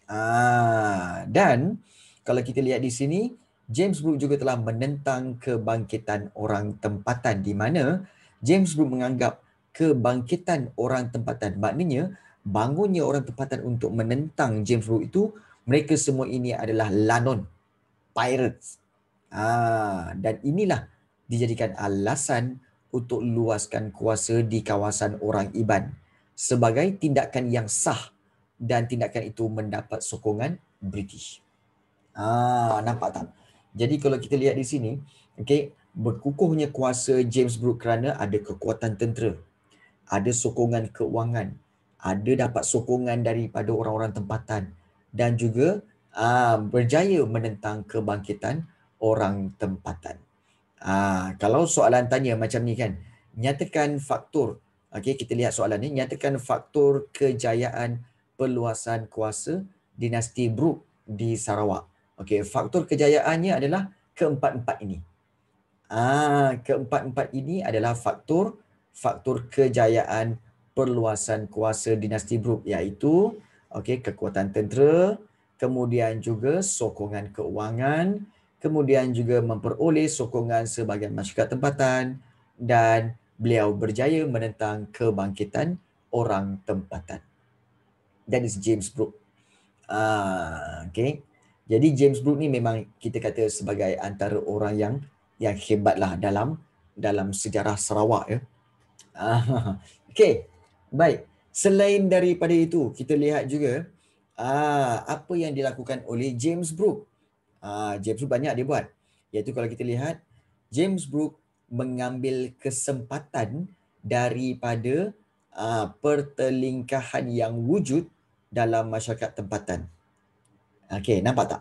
Ah, dan kalau kita lihat di sini, James Brooke juga telah menentang kebangkitan orang tempatan di mana James Brooke menganggap kebangkitan orang tempatan maknanya bangunnya orang tempatan untuk menentang James Brooke itu mereka semua ini adalah lanon pirates Ah, dan inilah dijadikan alasan untuk luaskan kuasa di kawasan orang Iban sebagai tindakan yang sah dan tindakan itu mendapat sokongan British. Ah, nampak tak? Jadi kalau kita lihat di sini, okey, berkukuhnya kuasa James Brooke kerana ada kekuatan tentera, ada sokongan keuangan, ada dapat sokongan daripada orang-orang tempatan dan juga ah, berjaya menentang kebangkitan orang tempatan. Ah, kalau soalan tanya macam ni kan, nyatakan faktor, okay, kita lihat soalan ni, nyatakan faktor kejayaan peluasan kuasa dinasti Brook di Sarawak. Okay, faktor kejayaannya adalah keempat-empat ini. Ah, keempat-empat ini adalah faktor faktor kejayaan perluasan kuasa dinasti Brook iaitu okey kekuatan tentera kemudian juga sokongan keuangan kemudian juga memperoleh sokongan sebahagian masyarakat tempatan dan beliau berjaya menentang kebangkitan orang tempatan. That is James Brooke. Ah, okay. Jadi James Brooke ni memang kita kata sebagai antara orang yang yang hebatlah dalam dalam sejarah Sarawak ya. Ah, *laughs* okay. Baik. Selain daripada itu, kita lihat juga ah, apa yang dilakukan oleh James Brooke. Ah, James Brooke banyak dia buat. Iaitu kalau kita lihat, James Brooke mengambil kesempatan daripada uh, pertelingkahan yang wujud dalam masyarakat tempatan. Okey, nampak tak?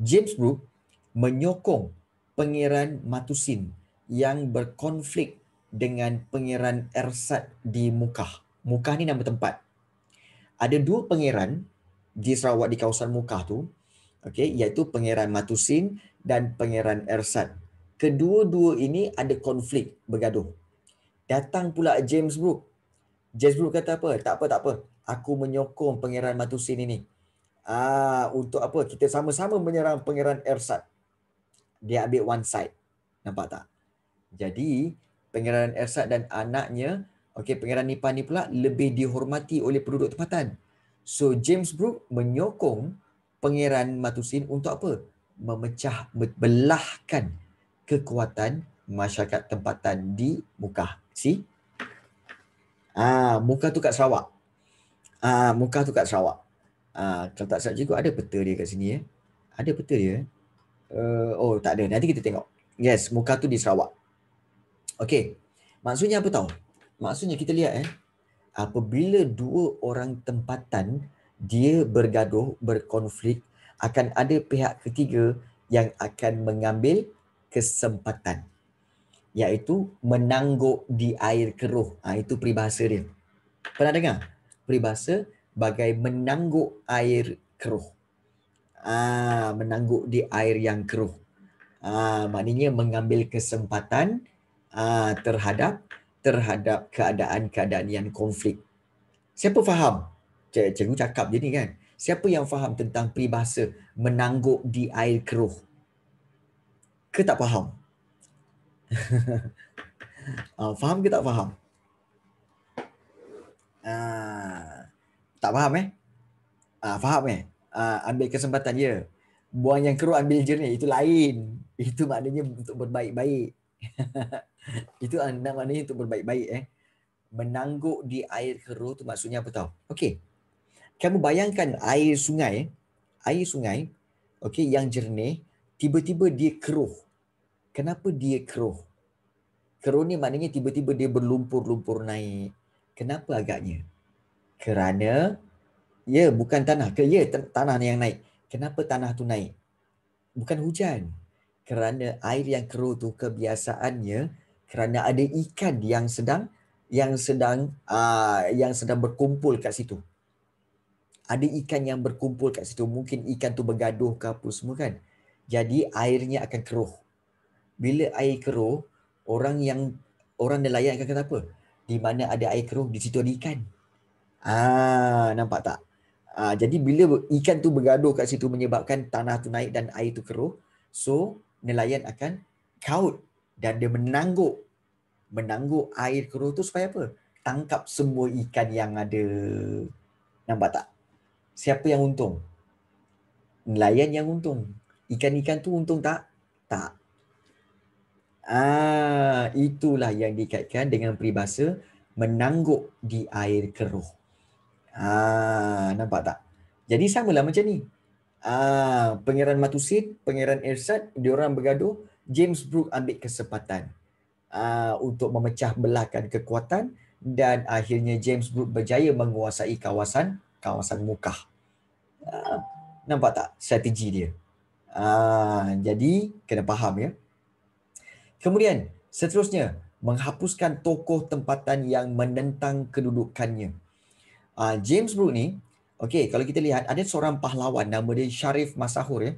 James Brooke menyokong pangeran Matusin yang berkonflik dengan Pengiran Ersat di Mukah. Mukah ni nama tempat. Ada dua pengiran di Sarawak di kawasan Mukah tu okay, iaitu Pangeran Matusin dan Pangeran Ersad. Kedua-dua ini ada konflik bergaduh. Datang pula James Brooke. James Brooke kata apa? Tak apa, tak apa. Aku menyokong Pangeran Matusin ini. Ah, untuk apa? Kita sama-sama menyerang Pangeran Ersad. Dia ambil one side. Nampak tak? Jadi, Pangeran Ersad dan anaknya, okay, Pangeran Nipah ni pula lebih dihormati oleh penduduk tempatan. So James Brooke menyokong Pangeran Matusin untuk apa? Memecah belahkan kekuatan masyarakat tempatan di muka Si? Ah, muka tu kat Sarawak. Ah, muka tu kat Sarawak. Ah, kalau tak salah juga ada peta dia kat sini ya. Eh? Ada peta dia. Uh, oh, tak ada. Nanti kita tengok. Yes, muka tu di Sarawak. Okey. Maksudnya apa tahu? Maksudnya kita lihat eh. Apabila dua orang tempatan dia bergaduh, berkonflik akan ada pihak ketiga yang akan mengambil kesempatan iaitu menangguk di air keruh. Ha, itu peribahasa dia. Pernah dengar? Peribahasa bagai menangguk air keruh. Ah, ha, menangguk di air yang keruh. Ah, ha, maknanya mengambil kesempatan ha, terhadap terhadap keadaan-keadaan yang konflik. Siapa faham? cikgu cakap je ni kan. Siapa yang faham tentang peribahasa menangguk di air keruh? Ke tak faham? uh, *laughs* faham ke tak faham? Uh, tak faham eh? Uh, faham eh? Uh, ambil kesempatan ya. Buang yang keruh ambil ni Itu lain. Itu maknanya untuk berbaik-baik. *laughs* itu maknanya untuk berbaik-baik eh. Menangguk di air keruh tu maksudnya apa tau? Okay. Kamu bayangkan air sungai, air sungai, okey yang jernih, tiba-tiba dia keruh. Kenapa dia keruh? Keruh ni maknanya tiba-tiba dia berlumpur-lumpur naik. Kenapa agaknya? Kerana ya bukan tanah ke ya tanah yang naik. Kenapa tanah tu naik? Bukan hujan. Kerana air yang keruh tu kebiasaannya kerana ada ikan yang sedang yang sedang uh, yang sedang berkumpul kat situ ada ikan yang berkumpul kat situ mungkin ikan tu bergaduh ke apa semua kan jadi airnya akan keruh bila air keruh orang yang orang nelayan akan kata apa di mana ada air keruh di situ ada ikan ah nampak tak ah jadi bila ikan tu bergaduh kat situ menyebabkan tanah tu naik dan air tu keruh so nelayan akan kaut dan dia menangguk menangguk air keruh tu supaya apa tangkap semua ikan yang ada nampak tak siapa yang untung? Nelayan yang untung. Ikan-ikan tu untung tak? Tak. Ah, itulah yang dikaitkan dengan peribahasa menangguk di air keruh. Ah, nampak tak? Jadi samalah macam ni. Ah, Pangeran Matusid, Pangeran Ersad, diorang bergaduh, James Brooke ambil kesempatan ah, untuk memecah belahkan kekuatan dan akhirnya James Brooke berjaya menguasai kawasan kawasan Mekah. Ah, nampak tak strategi dia? Ah, jadi kena faham ya. Kemudian seterusnya menghapuskan tokoh tempatan yang menentang kedudukannya. Ah, James Brooke ni, okay, kalau kita lihat ada seorang pahlawan nama dia Sharif Masahur ya.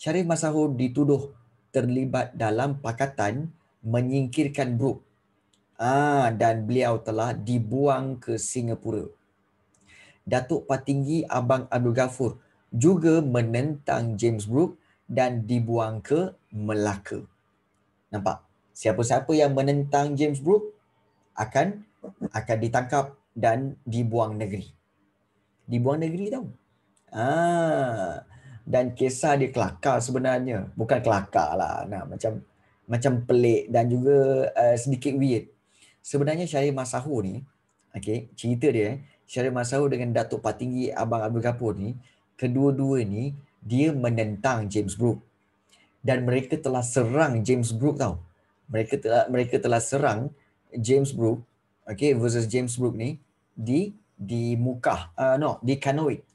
Sharif Masahur dituduh terlibat dalam pakatan menyingkirkan Brooke. Ah, dan beliau telah dibuang ke Singapura. Datuk Patinggi Abang Abdul Ghafur juga menentang James Brooke dan dibuang ke Melaka. Nampak? Siapa-siapa yang menentang James Brooke akan akan ditangkap dan dibuang negeri. Dibuang negeri tau. Ah, dan kisah dia kelakar sebenarnya. Bukan kelakar lah. Nah, macam macam pelik dan juga uh, sedikit weird. Sebenarnya Syarif Masahu ni, okay, cerita dia, eh, Syarif Masaru dengan Datuk Patinggi Abang Abdul Kapur ni, kedua-dua ni dia menentang James Brooke. Dan mereka telah serang James Brooke tau. Mereka telah mereka telah serang James Brooke, okay, versus James Brooke ni di di muka, uh, no, di Kanoit.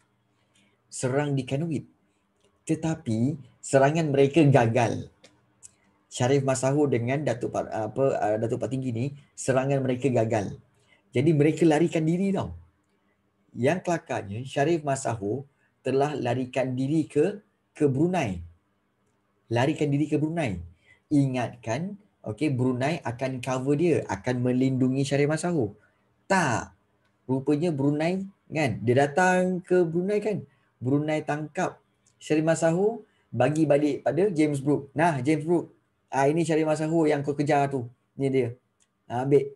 Serang di Kanoit. Tetapi serangan mereka gagal. Syarif Masahu dengan Datuk apa uh, Datuk Patinggi ni serangan mereka gagal. Jadi mereka larikan diri tau yang kelakarnya Syarif Masahu telah larikan diri ke ke Brunei. Larikan diri ke Brunei. Ingatkan okey Brunei akan cover dia, akan melindungi Syarif Masahu. Tak. Rupanya Brunei kan dia datang ke Brunei kan. Brunei tangkap Syarif Masahu bagi balik pada James Brook. Nah, James Brook. Ah ini Syarif Masahu yang kau kejar tu. Ni dia. Ah, ambil.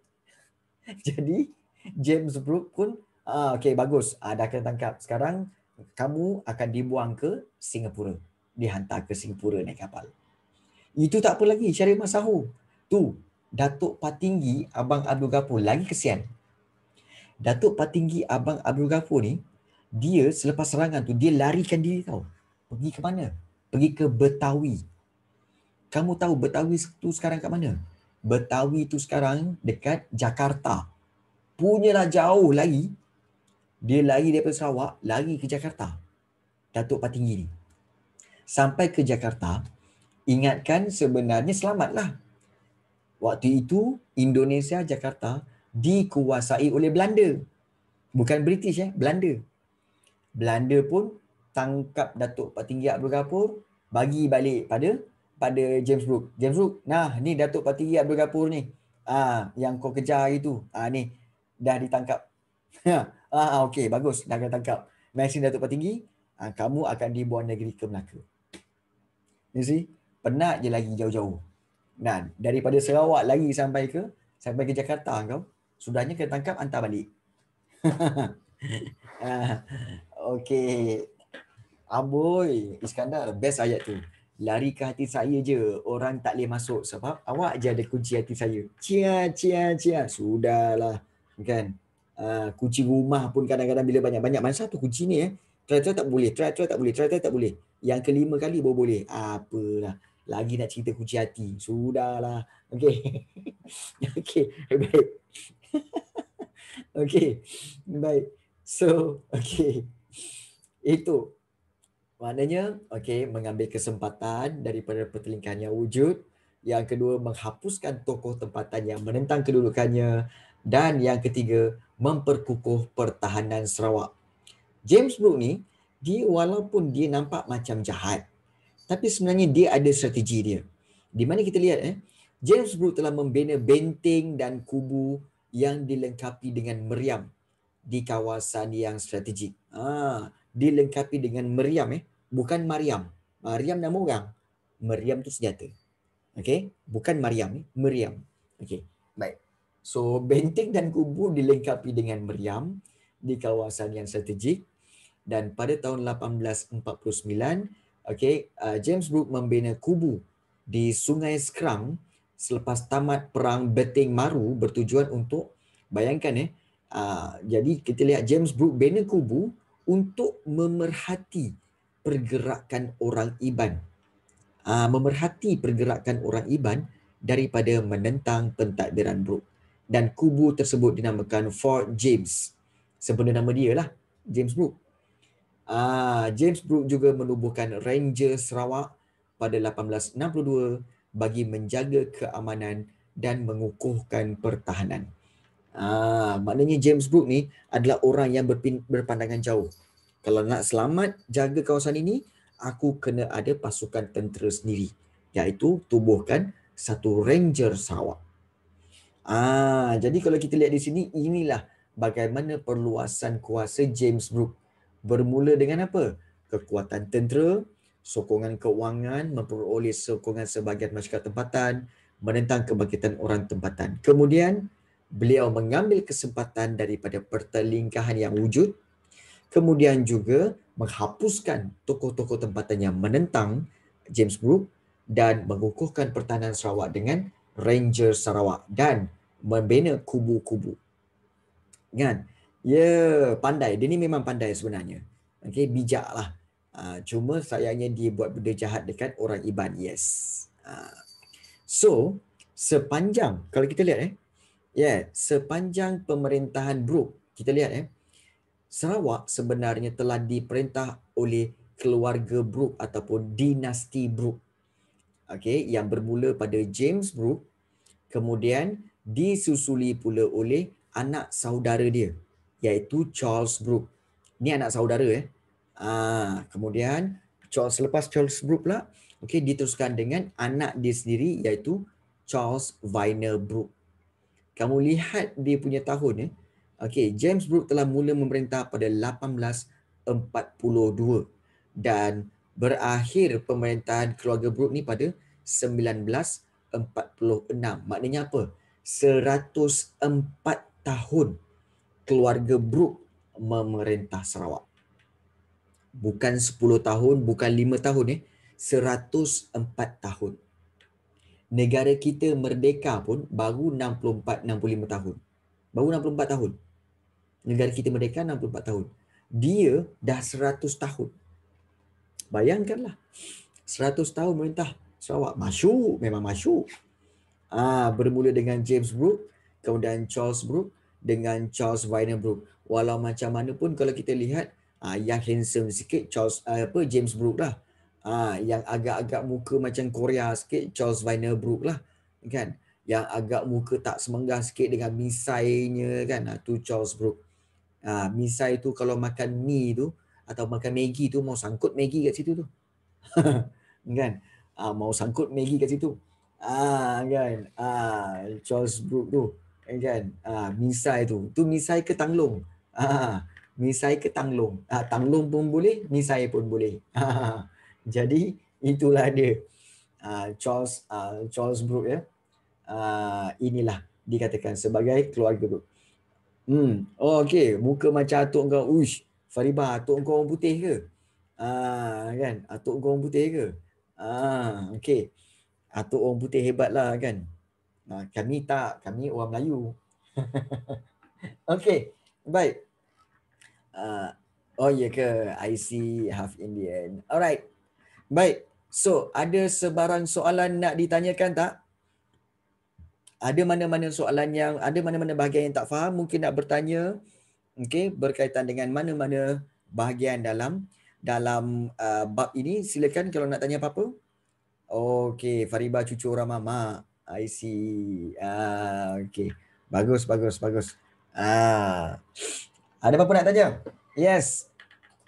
*laughs* Jadi James Brook pun Ah, okay, bagus. Ah, dah kena tangkap. Sekarang kamu akan dibuang ke Singapura. Dihantar ke Singapura naik kapal. Itu tak apa lagi. Syarif Masahu. Tu, Datuk Patinggi Abang Abdul Ghafur. Lagi kesian. Datuk Patinggi Abang Abdul Ghafur ni, dia selepas serangan tu, dia larikan diri tau. Pergi ke mana? Pergi ke Betawi. Kamu tahu Betawi tu sekarang kat mana? Betawi tu sekarang dekat Jakarta. Punyalah jauh lagi dia lari daripada Sarawak, lari ke Jakarta. Datuk Patinggi ni. Sampai ke Jakarta, ingatkan sebenarnya selamatlah. Waktu itu, Indonesia, Jakarta dikuasai oleh Belanda. Bukan British, eh? Belanda. Belanda pun tangkap Datuk Patinggi Abdul Ghafur, bagi balik pada pada James Brooke. James Brooke, nah ni Datuk Patinggi Abdul Ghafur ni. Ah, yang kau kejar itu. Ah ni dah ditangkap *laughs* Ya. Ah, ah, okey, bagus. Dah kena tangkap. Mesin Datuk Patinggi, ah, kamu akan dibuang negeri ke Melaka. You see? Penat je lagi jauh-jauh. Nah, daripada Sarawak lagi sampai ke sampai ke Jakarta kau, sudahnya kena tangkap hantar balik. *laughs* Ah, okey. Amboi, Iskandar, best ayat tu. Lari ke hati saya je, orang tak boleh masuk sebab awak je ada kunci hati saya. Cia, cia, cia. Sudahlah. Kan? Okay. Ah, kunci rumah pun kadang-kadang bila banyak-banyak mana satu kunci ni eh try try tak boleh try try tak boleh try try tak boleh yang kelima kali baru boleh apalah lagi nak cerita kunci hati. Sudahlah. Okey. *laughs* okey. Baik. *laughs* okey. Baik. So, okey. Itu. Maknanya, okey, mengambil kesempatan daripada pertelingkahan yang wujud. Yang kedua, menghapuskan tokoh tempatan yang menentang kedudukannya. Dan yang ketiga, memperkukuh pertahanan Sarawak. James Brooke ni, dia walaupun dia nampak macam jahat, tapi sebenarnya dia ada strategi dia. Di mana kita lihat, eh, James Brooke telah membina benteng dan kubu yang dilengkapi dengan meriam di kawasan yang strategik. Ah, dilengkapi dengan meriam, eh, bukan mariam. Mariam nama orang. Meriam tu senjata. Okay? Bukan mariam, eh, meriam. Okay, baik. So benteng dan kubu dilengkapi dengan meriam di kawasan yang strategik dan pada tahun 1849 okay, uh, James Brooke membina kubu di Sungai Skrang selepas tamat perang Beting Maru bertujuan untuk bayangkan eh uh, jadi kita lihat James Brooke bina kubu untuk memerhati pergerakan orang Iban uh, memerhati pergerakan orang Iban daripada menentang pentadbiran Brooke dan kubu tersebut dinamakan Fort James. Sebenar nama dia lah, James Brooke. Ah, James Brooke juga menubuhkan Ranger Sarawak pada 1862 bagi menjaga keamanan dan mengukuhkan pertahanan. Ah, maknanya James Brooke ni adalah orang yang berpandangan jauh. Kalau nak selamat jaga kawasan ini, aku kena ada pasukan tentera sendiri iaitu tubuhkan satu Ranger Sarawak. Ah, jadi kalau kita lihat di sini inilah bagaimana perluasan kuasa James Brooke. Bermula dengan apa? Kekuatan tentera, sokongan kewangan, memperoleh sokongan sebagian masyarakat tempatan, menentang kebangkitan orang tempatan. Kemudian beliau mengambil kesempatan daripada pertelingkahan yang wujud. Kemudian juga menghapuskan tokoh-tokoh tempatan yang menentang James Brooke dan mengukuhkan pertahanan Sarawak dengan Ranger Sarawak dan membina kubu-kubu. Kan? Ya, yeah, pandai. Dia ni memang pandai sebenarnya. Okey bijaklah. Uh, ah, cuma sayangnya dia buat benda jahat dekat orang Iban. Yes. Uh, so, sepanjang, kalau kita lihat eh. Ya, yeah, sepanjang pemerintahan Brook. Kita lihat eh. Sarawak sebenarnya telah diperintah oleh keluarga Brook ataupun dinasti Brook. Okey yang bermula pada James Brook. Kemudian disusuli pula oleh anak saudara dia iaitu Charles Brooke. Ni anak saudara eh. Ah, kemudian Charles selepas Charles Brooke pula okey diteruskan dengan anak dia sendiri iaitu Charles Viner Brooke. Kamu lihat dia punya tahun eh. Okey, James Brooke telah mula memerintah pada 1842 dan berakhir pemerintahan keluarga Brooke ni pada 1946. Maknanya apa? 104 tahun keluarga Brook memerintah Sarawak. Bukan 10 tahun, bukan 5 tahun eh, 104 tahun. Negara kita merdeka pun baru 64 65 tahun. Baru 64 tahun. Negara kita merdeka 64 tahun. Dia dah 100 tahun. Bayangkanlah. 100 tahun merintah Sarawak. Masyuk, memang masyuk. Ah uh, bermula dengan James Brooke, kemudian Charles Brooke dengan Charles Viner Brooke. Walau macam mana pun kalau kita lihat ah uh, yang handsome sikit Charles uh, apa James Brooke lah. Ah uh, yang agak-agak muka macam Korea sikit Charles Viner Brooke lah. Kan? Yang agak muka tak semenggah sikit dengan misainya kan uh, tu Charles Brooke. Ah uh, misai tu kalau makan mie tu atau makan Maggie tu mau sangkut Maggie kat situ tu. *laughs* kan? Ah uh, mau sangkut Maggie kat situ. Ah kan. Ah Charles Brooke tu. Kan, kan Ah misai tu. Tu misai ke tanglung? Ah misai ke tanglung? Ah tanglung pun boleh, misai pun boleh. Ah, jadi itulah dia. Ah Charles ah, Charles Brooke ya. Ah inilah dikatakan sebagai keluarga tu. Hmm. Oh, okay. Muka macam atuk kau. Uish. Fariba, atuk kau orang putih ke? Ah kan? Atuk kau orang putih ke? Ah, okey. Atau orang putih hebat lah kan. kami tak, kami orang Melayu. *laughs* okay, baik. Uh, oh ya ke, I see half Indian. Alright, baik. So, ada sebarang soalan nak ditanyakan tak? Ada mana-mana soalan yang, ada mana-mana bahagian yang tak faham, mungkin nak bertanya. Okay, berkaitan dengan mana-mana bahagian dalam dalam uh, bab ini silakan kalau nak tanya apa-apa Okey, Fariba cucu orang mama. I see. Ah, okey. Bagus, bagus, bagus. Ah. Ada apa-apa nak tanya? Yes.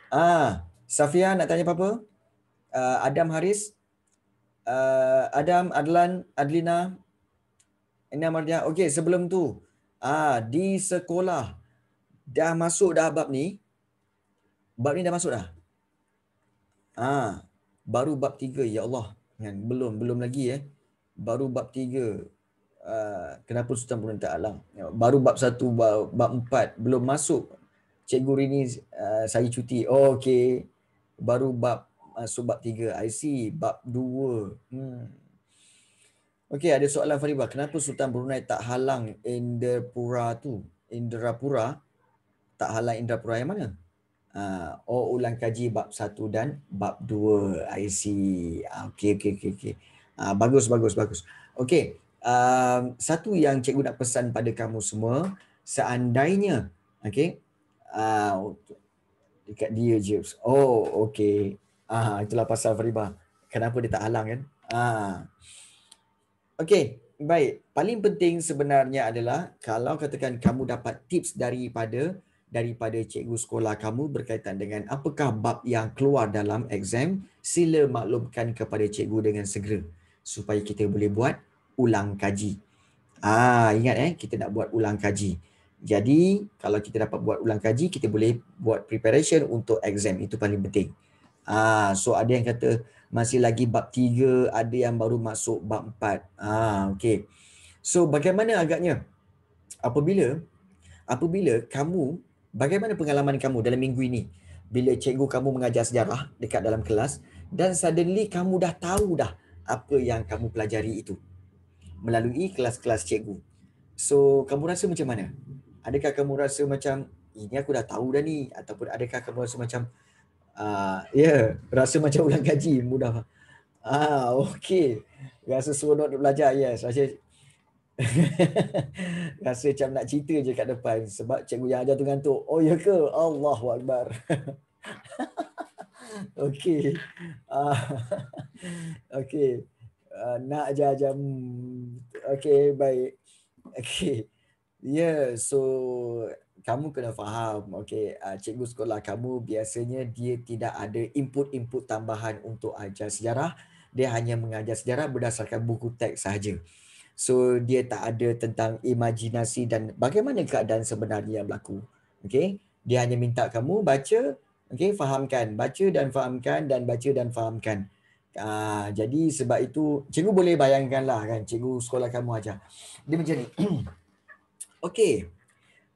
Ah, Safia nak tanya apa-apa? Uh, Adam Haris. Uh, Adam Adlan Adlina. Ini Amardia. Okey, sebelum tu. Ah, di sekolah dah masuk dah bab ni. Bab ni dah masuk dah. Ah, baru bab tiga. Ya Allah, kan belum belum lagi eh baru bab tiga. uh, kenapa sultan perintah alam baru bab satu, bab, bab 4 belum masuk cikgu Rini uh, saya cuti oh, okey baru bab masuk bab tiga. i see bab dua. hmm Okey, ada soalan Faribah. Kenapa Sultan Brunei tak halang Indrapura tu? Indrapura tak halang Indrapura yang mana? uh, ah, or oh, ulang kaji bab satu dan bab dua I see ah, okay, okay. okey okey uh, ah, bagus bagus bagus Okay, uh, satu yang cikgu nak pesan pada kamu semua seandainya Okay. uh, dekat dia je oh okay. uh, itulah pasal Fariba kenapa dia tak halang kan ah uh. okey Baik, paling penting sebenarnya adalah kalau katakan kamu dapat tips daripada daripada cikgu sekolah kamu berkaitan dengan apakah bab yang keluar dalam exam, sila maklumkan kepada cikgu dengan segera supaya kita boleh buat ulang kaji. Ah, ingat eh, kita nak buat ulang kaji. Jadi, kalau kita dapat buat ulang kaji, kita boleh buat preparation untuk exam. Itu paling penting. Ah, so ada yang kata masih lagi bab 3, ada yang baru masuk bab 4. Ah, okey. So bagaimana agaknya? Apabila apabila kamu bagaimana pengalaman kamu dalam minggu ini bila cikgu kamu mengajar sejarah dekat dalam kelas dan suddenly kamu dah tahu dah apa yang kamu pelajari itu melalui kelas-kelas cikgu. So, kamu rasa macam mana? Adakah kamu rasa macam ini aku dah tahu dah ni ataupun adakah kamu rasa macam ah, ya, yeah, rasa macam ulang kaji mudah. Ah, okey. Rasa seronok belajar. Yes, rasa *laughs* Rasa macam nak cerita je kat depan Sebab cikgu yang ajar tu ngantuk Oh ya ke? Allahu Akbar Okay uh, Okay uh, Nak ajar-ajar hmm. Okay baik Okay Yeah so Kamu kena faham Okay uh, ah, cikgu sekolah kamu Biasanya dia tidak ada input-input tambahan Untuk ajar sejarah Dia hanya mengajar sejarah berdasarkan buku teks sahaja So dia tak ada tentang imajinasi dan bagaimana keadaan sebenarnya yang berlaku. Okay. Dia hanya minta kamu baca, okay, fahamkan. Baca dan fahamkan dan baca dan fahamkan. Ah, jadi sebab itu, cikgu boleh bayangkanlah kan, cikgu sekolah kamu aja. Dia macam ni. *clears throat* okay.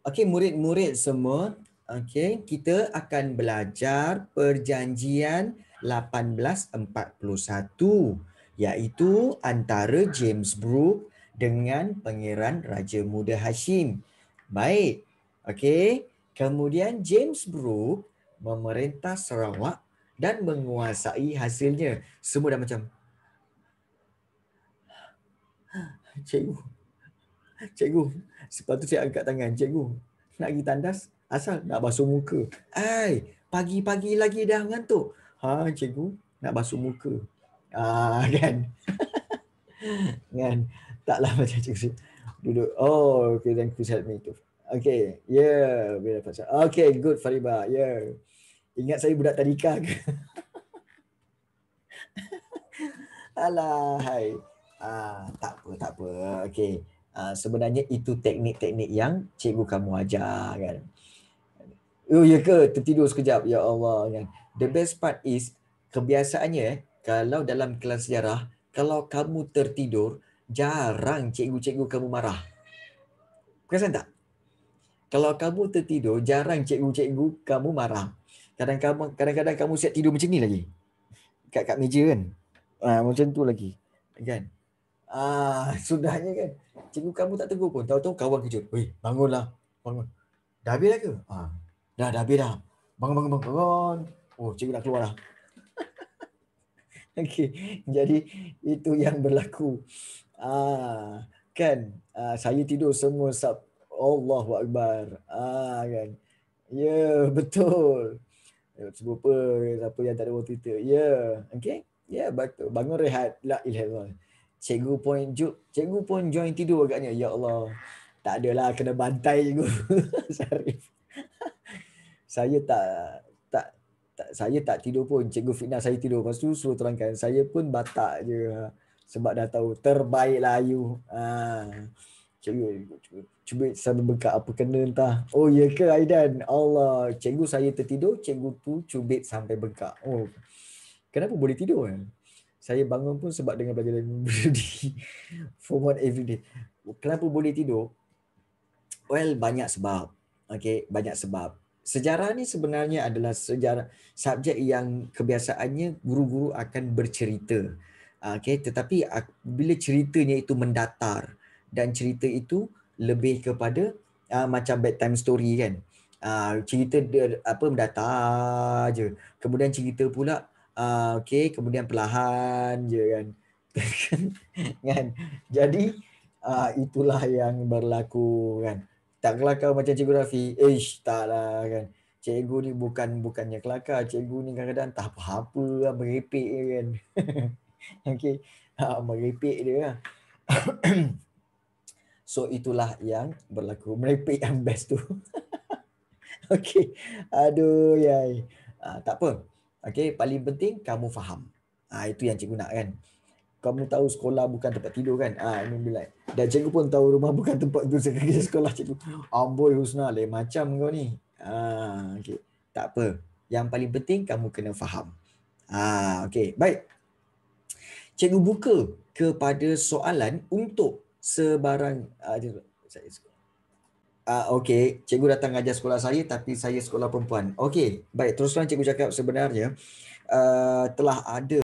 Okay, murid-murid semua. Okay, kita akan belajar perjanjian 1841 iaitu antara James Brooke dengan Pangeran Raja Muda Hashim. Baik. Okey. Kemudian James Brooke memerintah Sarawak dan menguasai hasilnya. Semua dah macam Cikgu. Cikgu, sepatutnya saya angkat tangan cikgu. Nak pergi tandas asal nak basuh muka. Ai, pagi-pagi lagi dah ngantuk. Ha, cikgu, nak basuh muka. Ah, uh, *laughs* kan? kan? Taklah *laughs* macam cikgu duduk. Oh, okay, thank you, help me Okay, yeah, bila baca. Okay, good, Fariba, yeah. Ingat saya budak tadika ke? *laughs* Alahai. Ah, tak apa, tak apa. Okay. Ah, sebenarnya itu teknik-teknik yang cikgu kamu ajar kan. Oh, ya ke? Tertidur sekejap. Ya Allah. Kan? The best part is kebiasaannya eh, kalau dalam kelas sejarah, kalau kamu tertidur, jarang cikgu-cikgu kamu marah. Perasan tak? Kalau kamu tertidur, jarang cikgu-cikgu kamu marah. Kadang-kadang kamu siap tidur macam ni lagi. Kat kat meja kan. ha, macam tu lagi. Kan? Ah sudahnya kan. Cikgu kamu tak tegur pun. Tahu-tahu kawan kejut. Weh, bangunlah. Bangun. Dah habis dah ke? Ah. Ha. Dah dah habis dah. Bangun bangun bangun. Oh, cikgu nak keluar dah. *laughs* Okay, Jadi itu yang berlaku. Ah, kan ah, saya tidur semua sub Allahu Akbar. Ah kan. Ya, yeah, betul. Sebab apa siapa yang tak ada waktu itu. Ya, yeah. okey. Ya, yeah, betul. Bangun rehat la ilaha Cikgu pun cikgu pun join tidur agaknya. Ya Allah. Tak adalah kena bantai cikgu. Sarif. *laughs* *laughs* saya tak tak, saya tak tidur pun. Cikgu fitnah saya tidur. Lepas tu suruh terangkan. Saya pun batak je. Ha. Sebab dah tahu. Terbaiklah you. Ha. Cikgu, cikgu, cuba sana bengkak apa kena entah. Oh, ya ke Aidan? Allah. Cikgu saya tertidur. Cikgu tu cubit sampai bengkak. Oh. Kenapa boleh tidur kan? Saya bangun pun sebab dengan belajar dari *laughs* Form 1 everyday. Kenapa boleh tidur? Well, banyak sebab. Okay, banyak sebab sejarah ni sebenarnya adalah sejarah subjek yang kebiasaannya guru-guru akan bercerita. Ah, okay. tetapi bila ceritanya itu mendatar dan cerita itu lebih kepada uh, macam bedtime story kan. Uh, cerita dia, apa mendatar je. Kemudian cerita pula uh, okey, kemudian perlahan je kan. *laughs* kan? Jadi uh, itulah yang berlaku kan. Taklah kau macam cikgu Rafi. Ish, taklah kan. Cikgu ni bukan bukannya kelakar. Cikgu ni kadang-kadang tak apa-apa lah. Merepek je kan. *laughs* okay. Ha, merepek dia lah. *coughs* so itulah yang berlaku. Merepek yang best tu. *laughs* okay. Aduh, yai. Ha, tak apa. Okay, paling penting kamu faham. Ha, itu yang cikgu nak kan kamu tahu sekolah bukan tempat tidur kan? Ah, Imam bilang. Dan cikgu pun tahu rumah *laughs* bukan tempat tidur saya sekolah cikgu. Amboi Husna le macam kau ni. Ah, okay. Tak apa. Yang paling penting kamu kena faham. Ah, okay. Baik. Cikgu buka kepada soalan untuk sebarang ah, saya Ah, okay, cikgu datang ajar sekolah saya tapi saya sekolah perempuan. Okay, baik. Teruskan cikgu cakap sebenarnya uh, telah ada